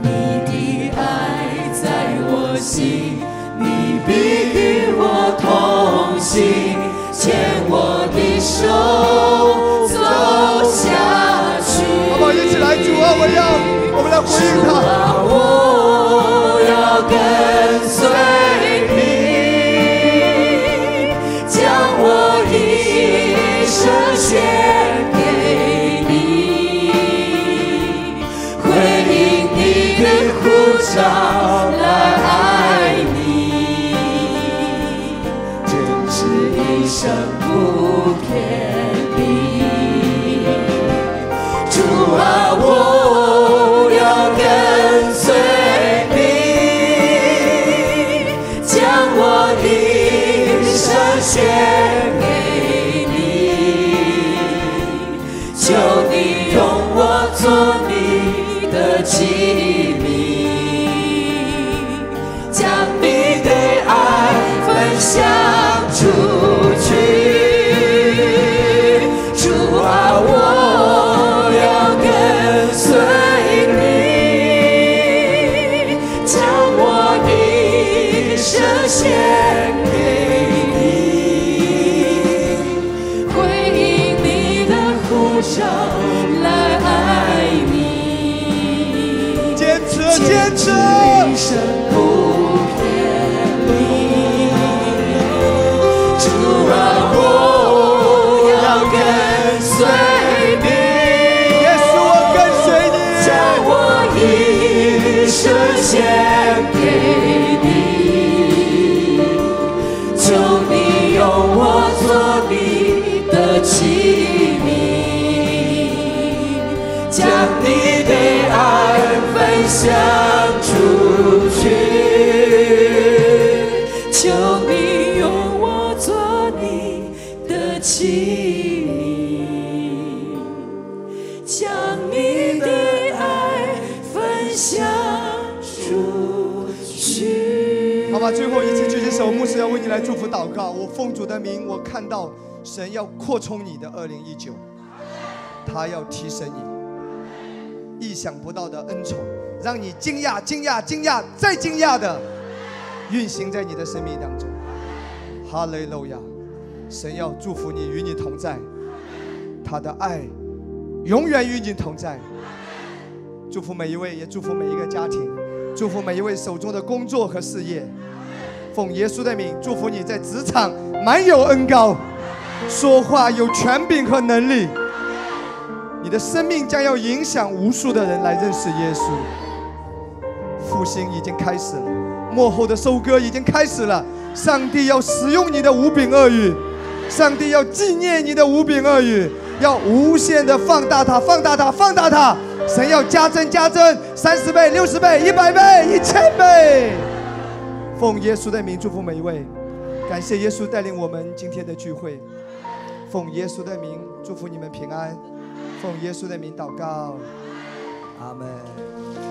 你的爱在我心，你必与我同行，牵我的手走下去。大家一起来主啊，我要我们来回应他。主的名，我看到神要扩充你的二零一九，他要提升你，意想不到的恩宠，让你惊讶、惊讶、惊讶、再惊讶的运行在你的生命当中。哈利路亚，神要祝福你，与你同在，他的爱永远与你同在。祝福每一位，也祝福每一个家庭，祝福每一位手中的工作和事业。奉耶稣的名，祝福你在职场满有恩高，说话有权柄和能力。你的生命将要影响无数的人来认识耶稣，复兴已经开始了，幕后的收割已经开始了。上帝要使用你的无柄恶语，上帝要纪念你的无柄恶语，要无限的放大它，放大它，放大它。神要加增加增，三十倍、六十倍、一百倍、一千倍。奉耶稣的名祝福每一位，感谢耶稣带领我们今天的聚会。奉耶稣的名祝福你们平安，奉耶稣的名祷告，阿门。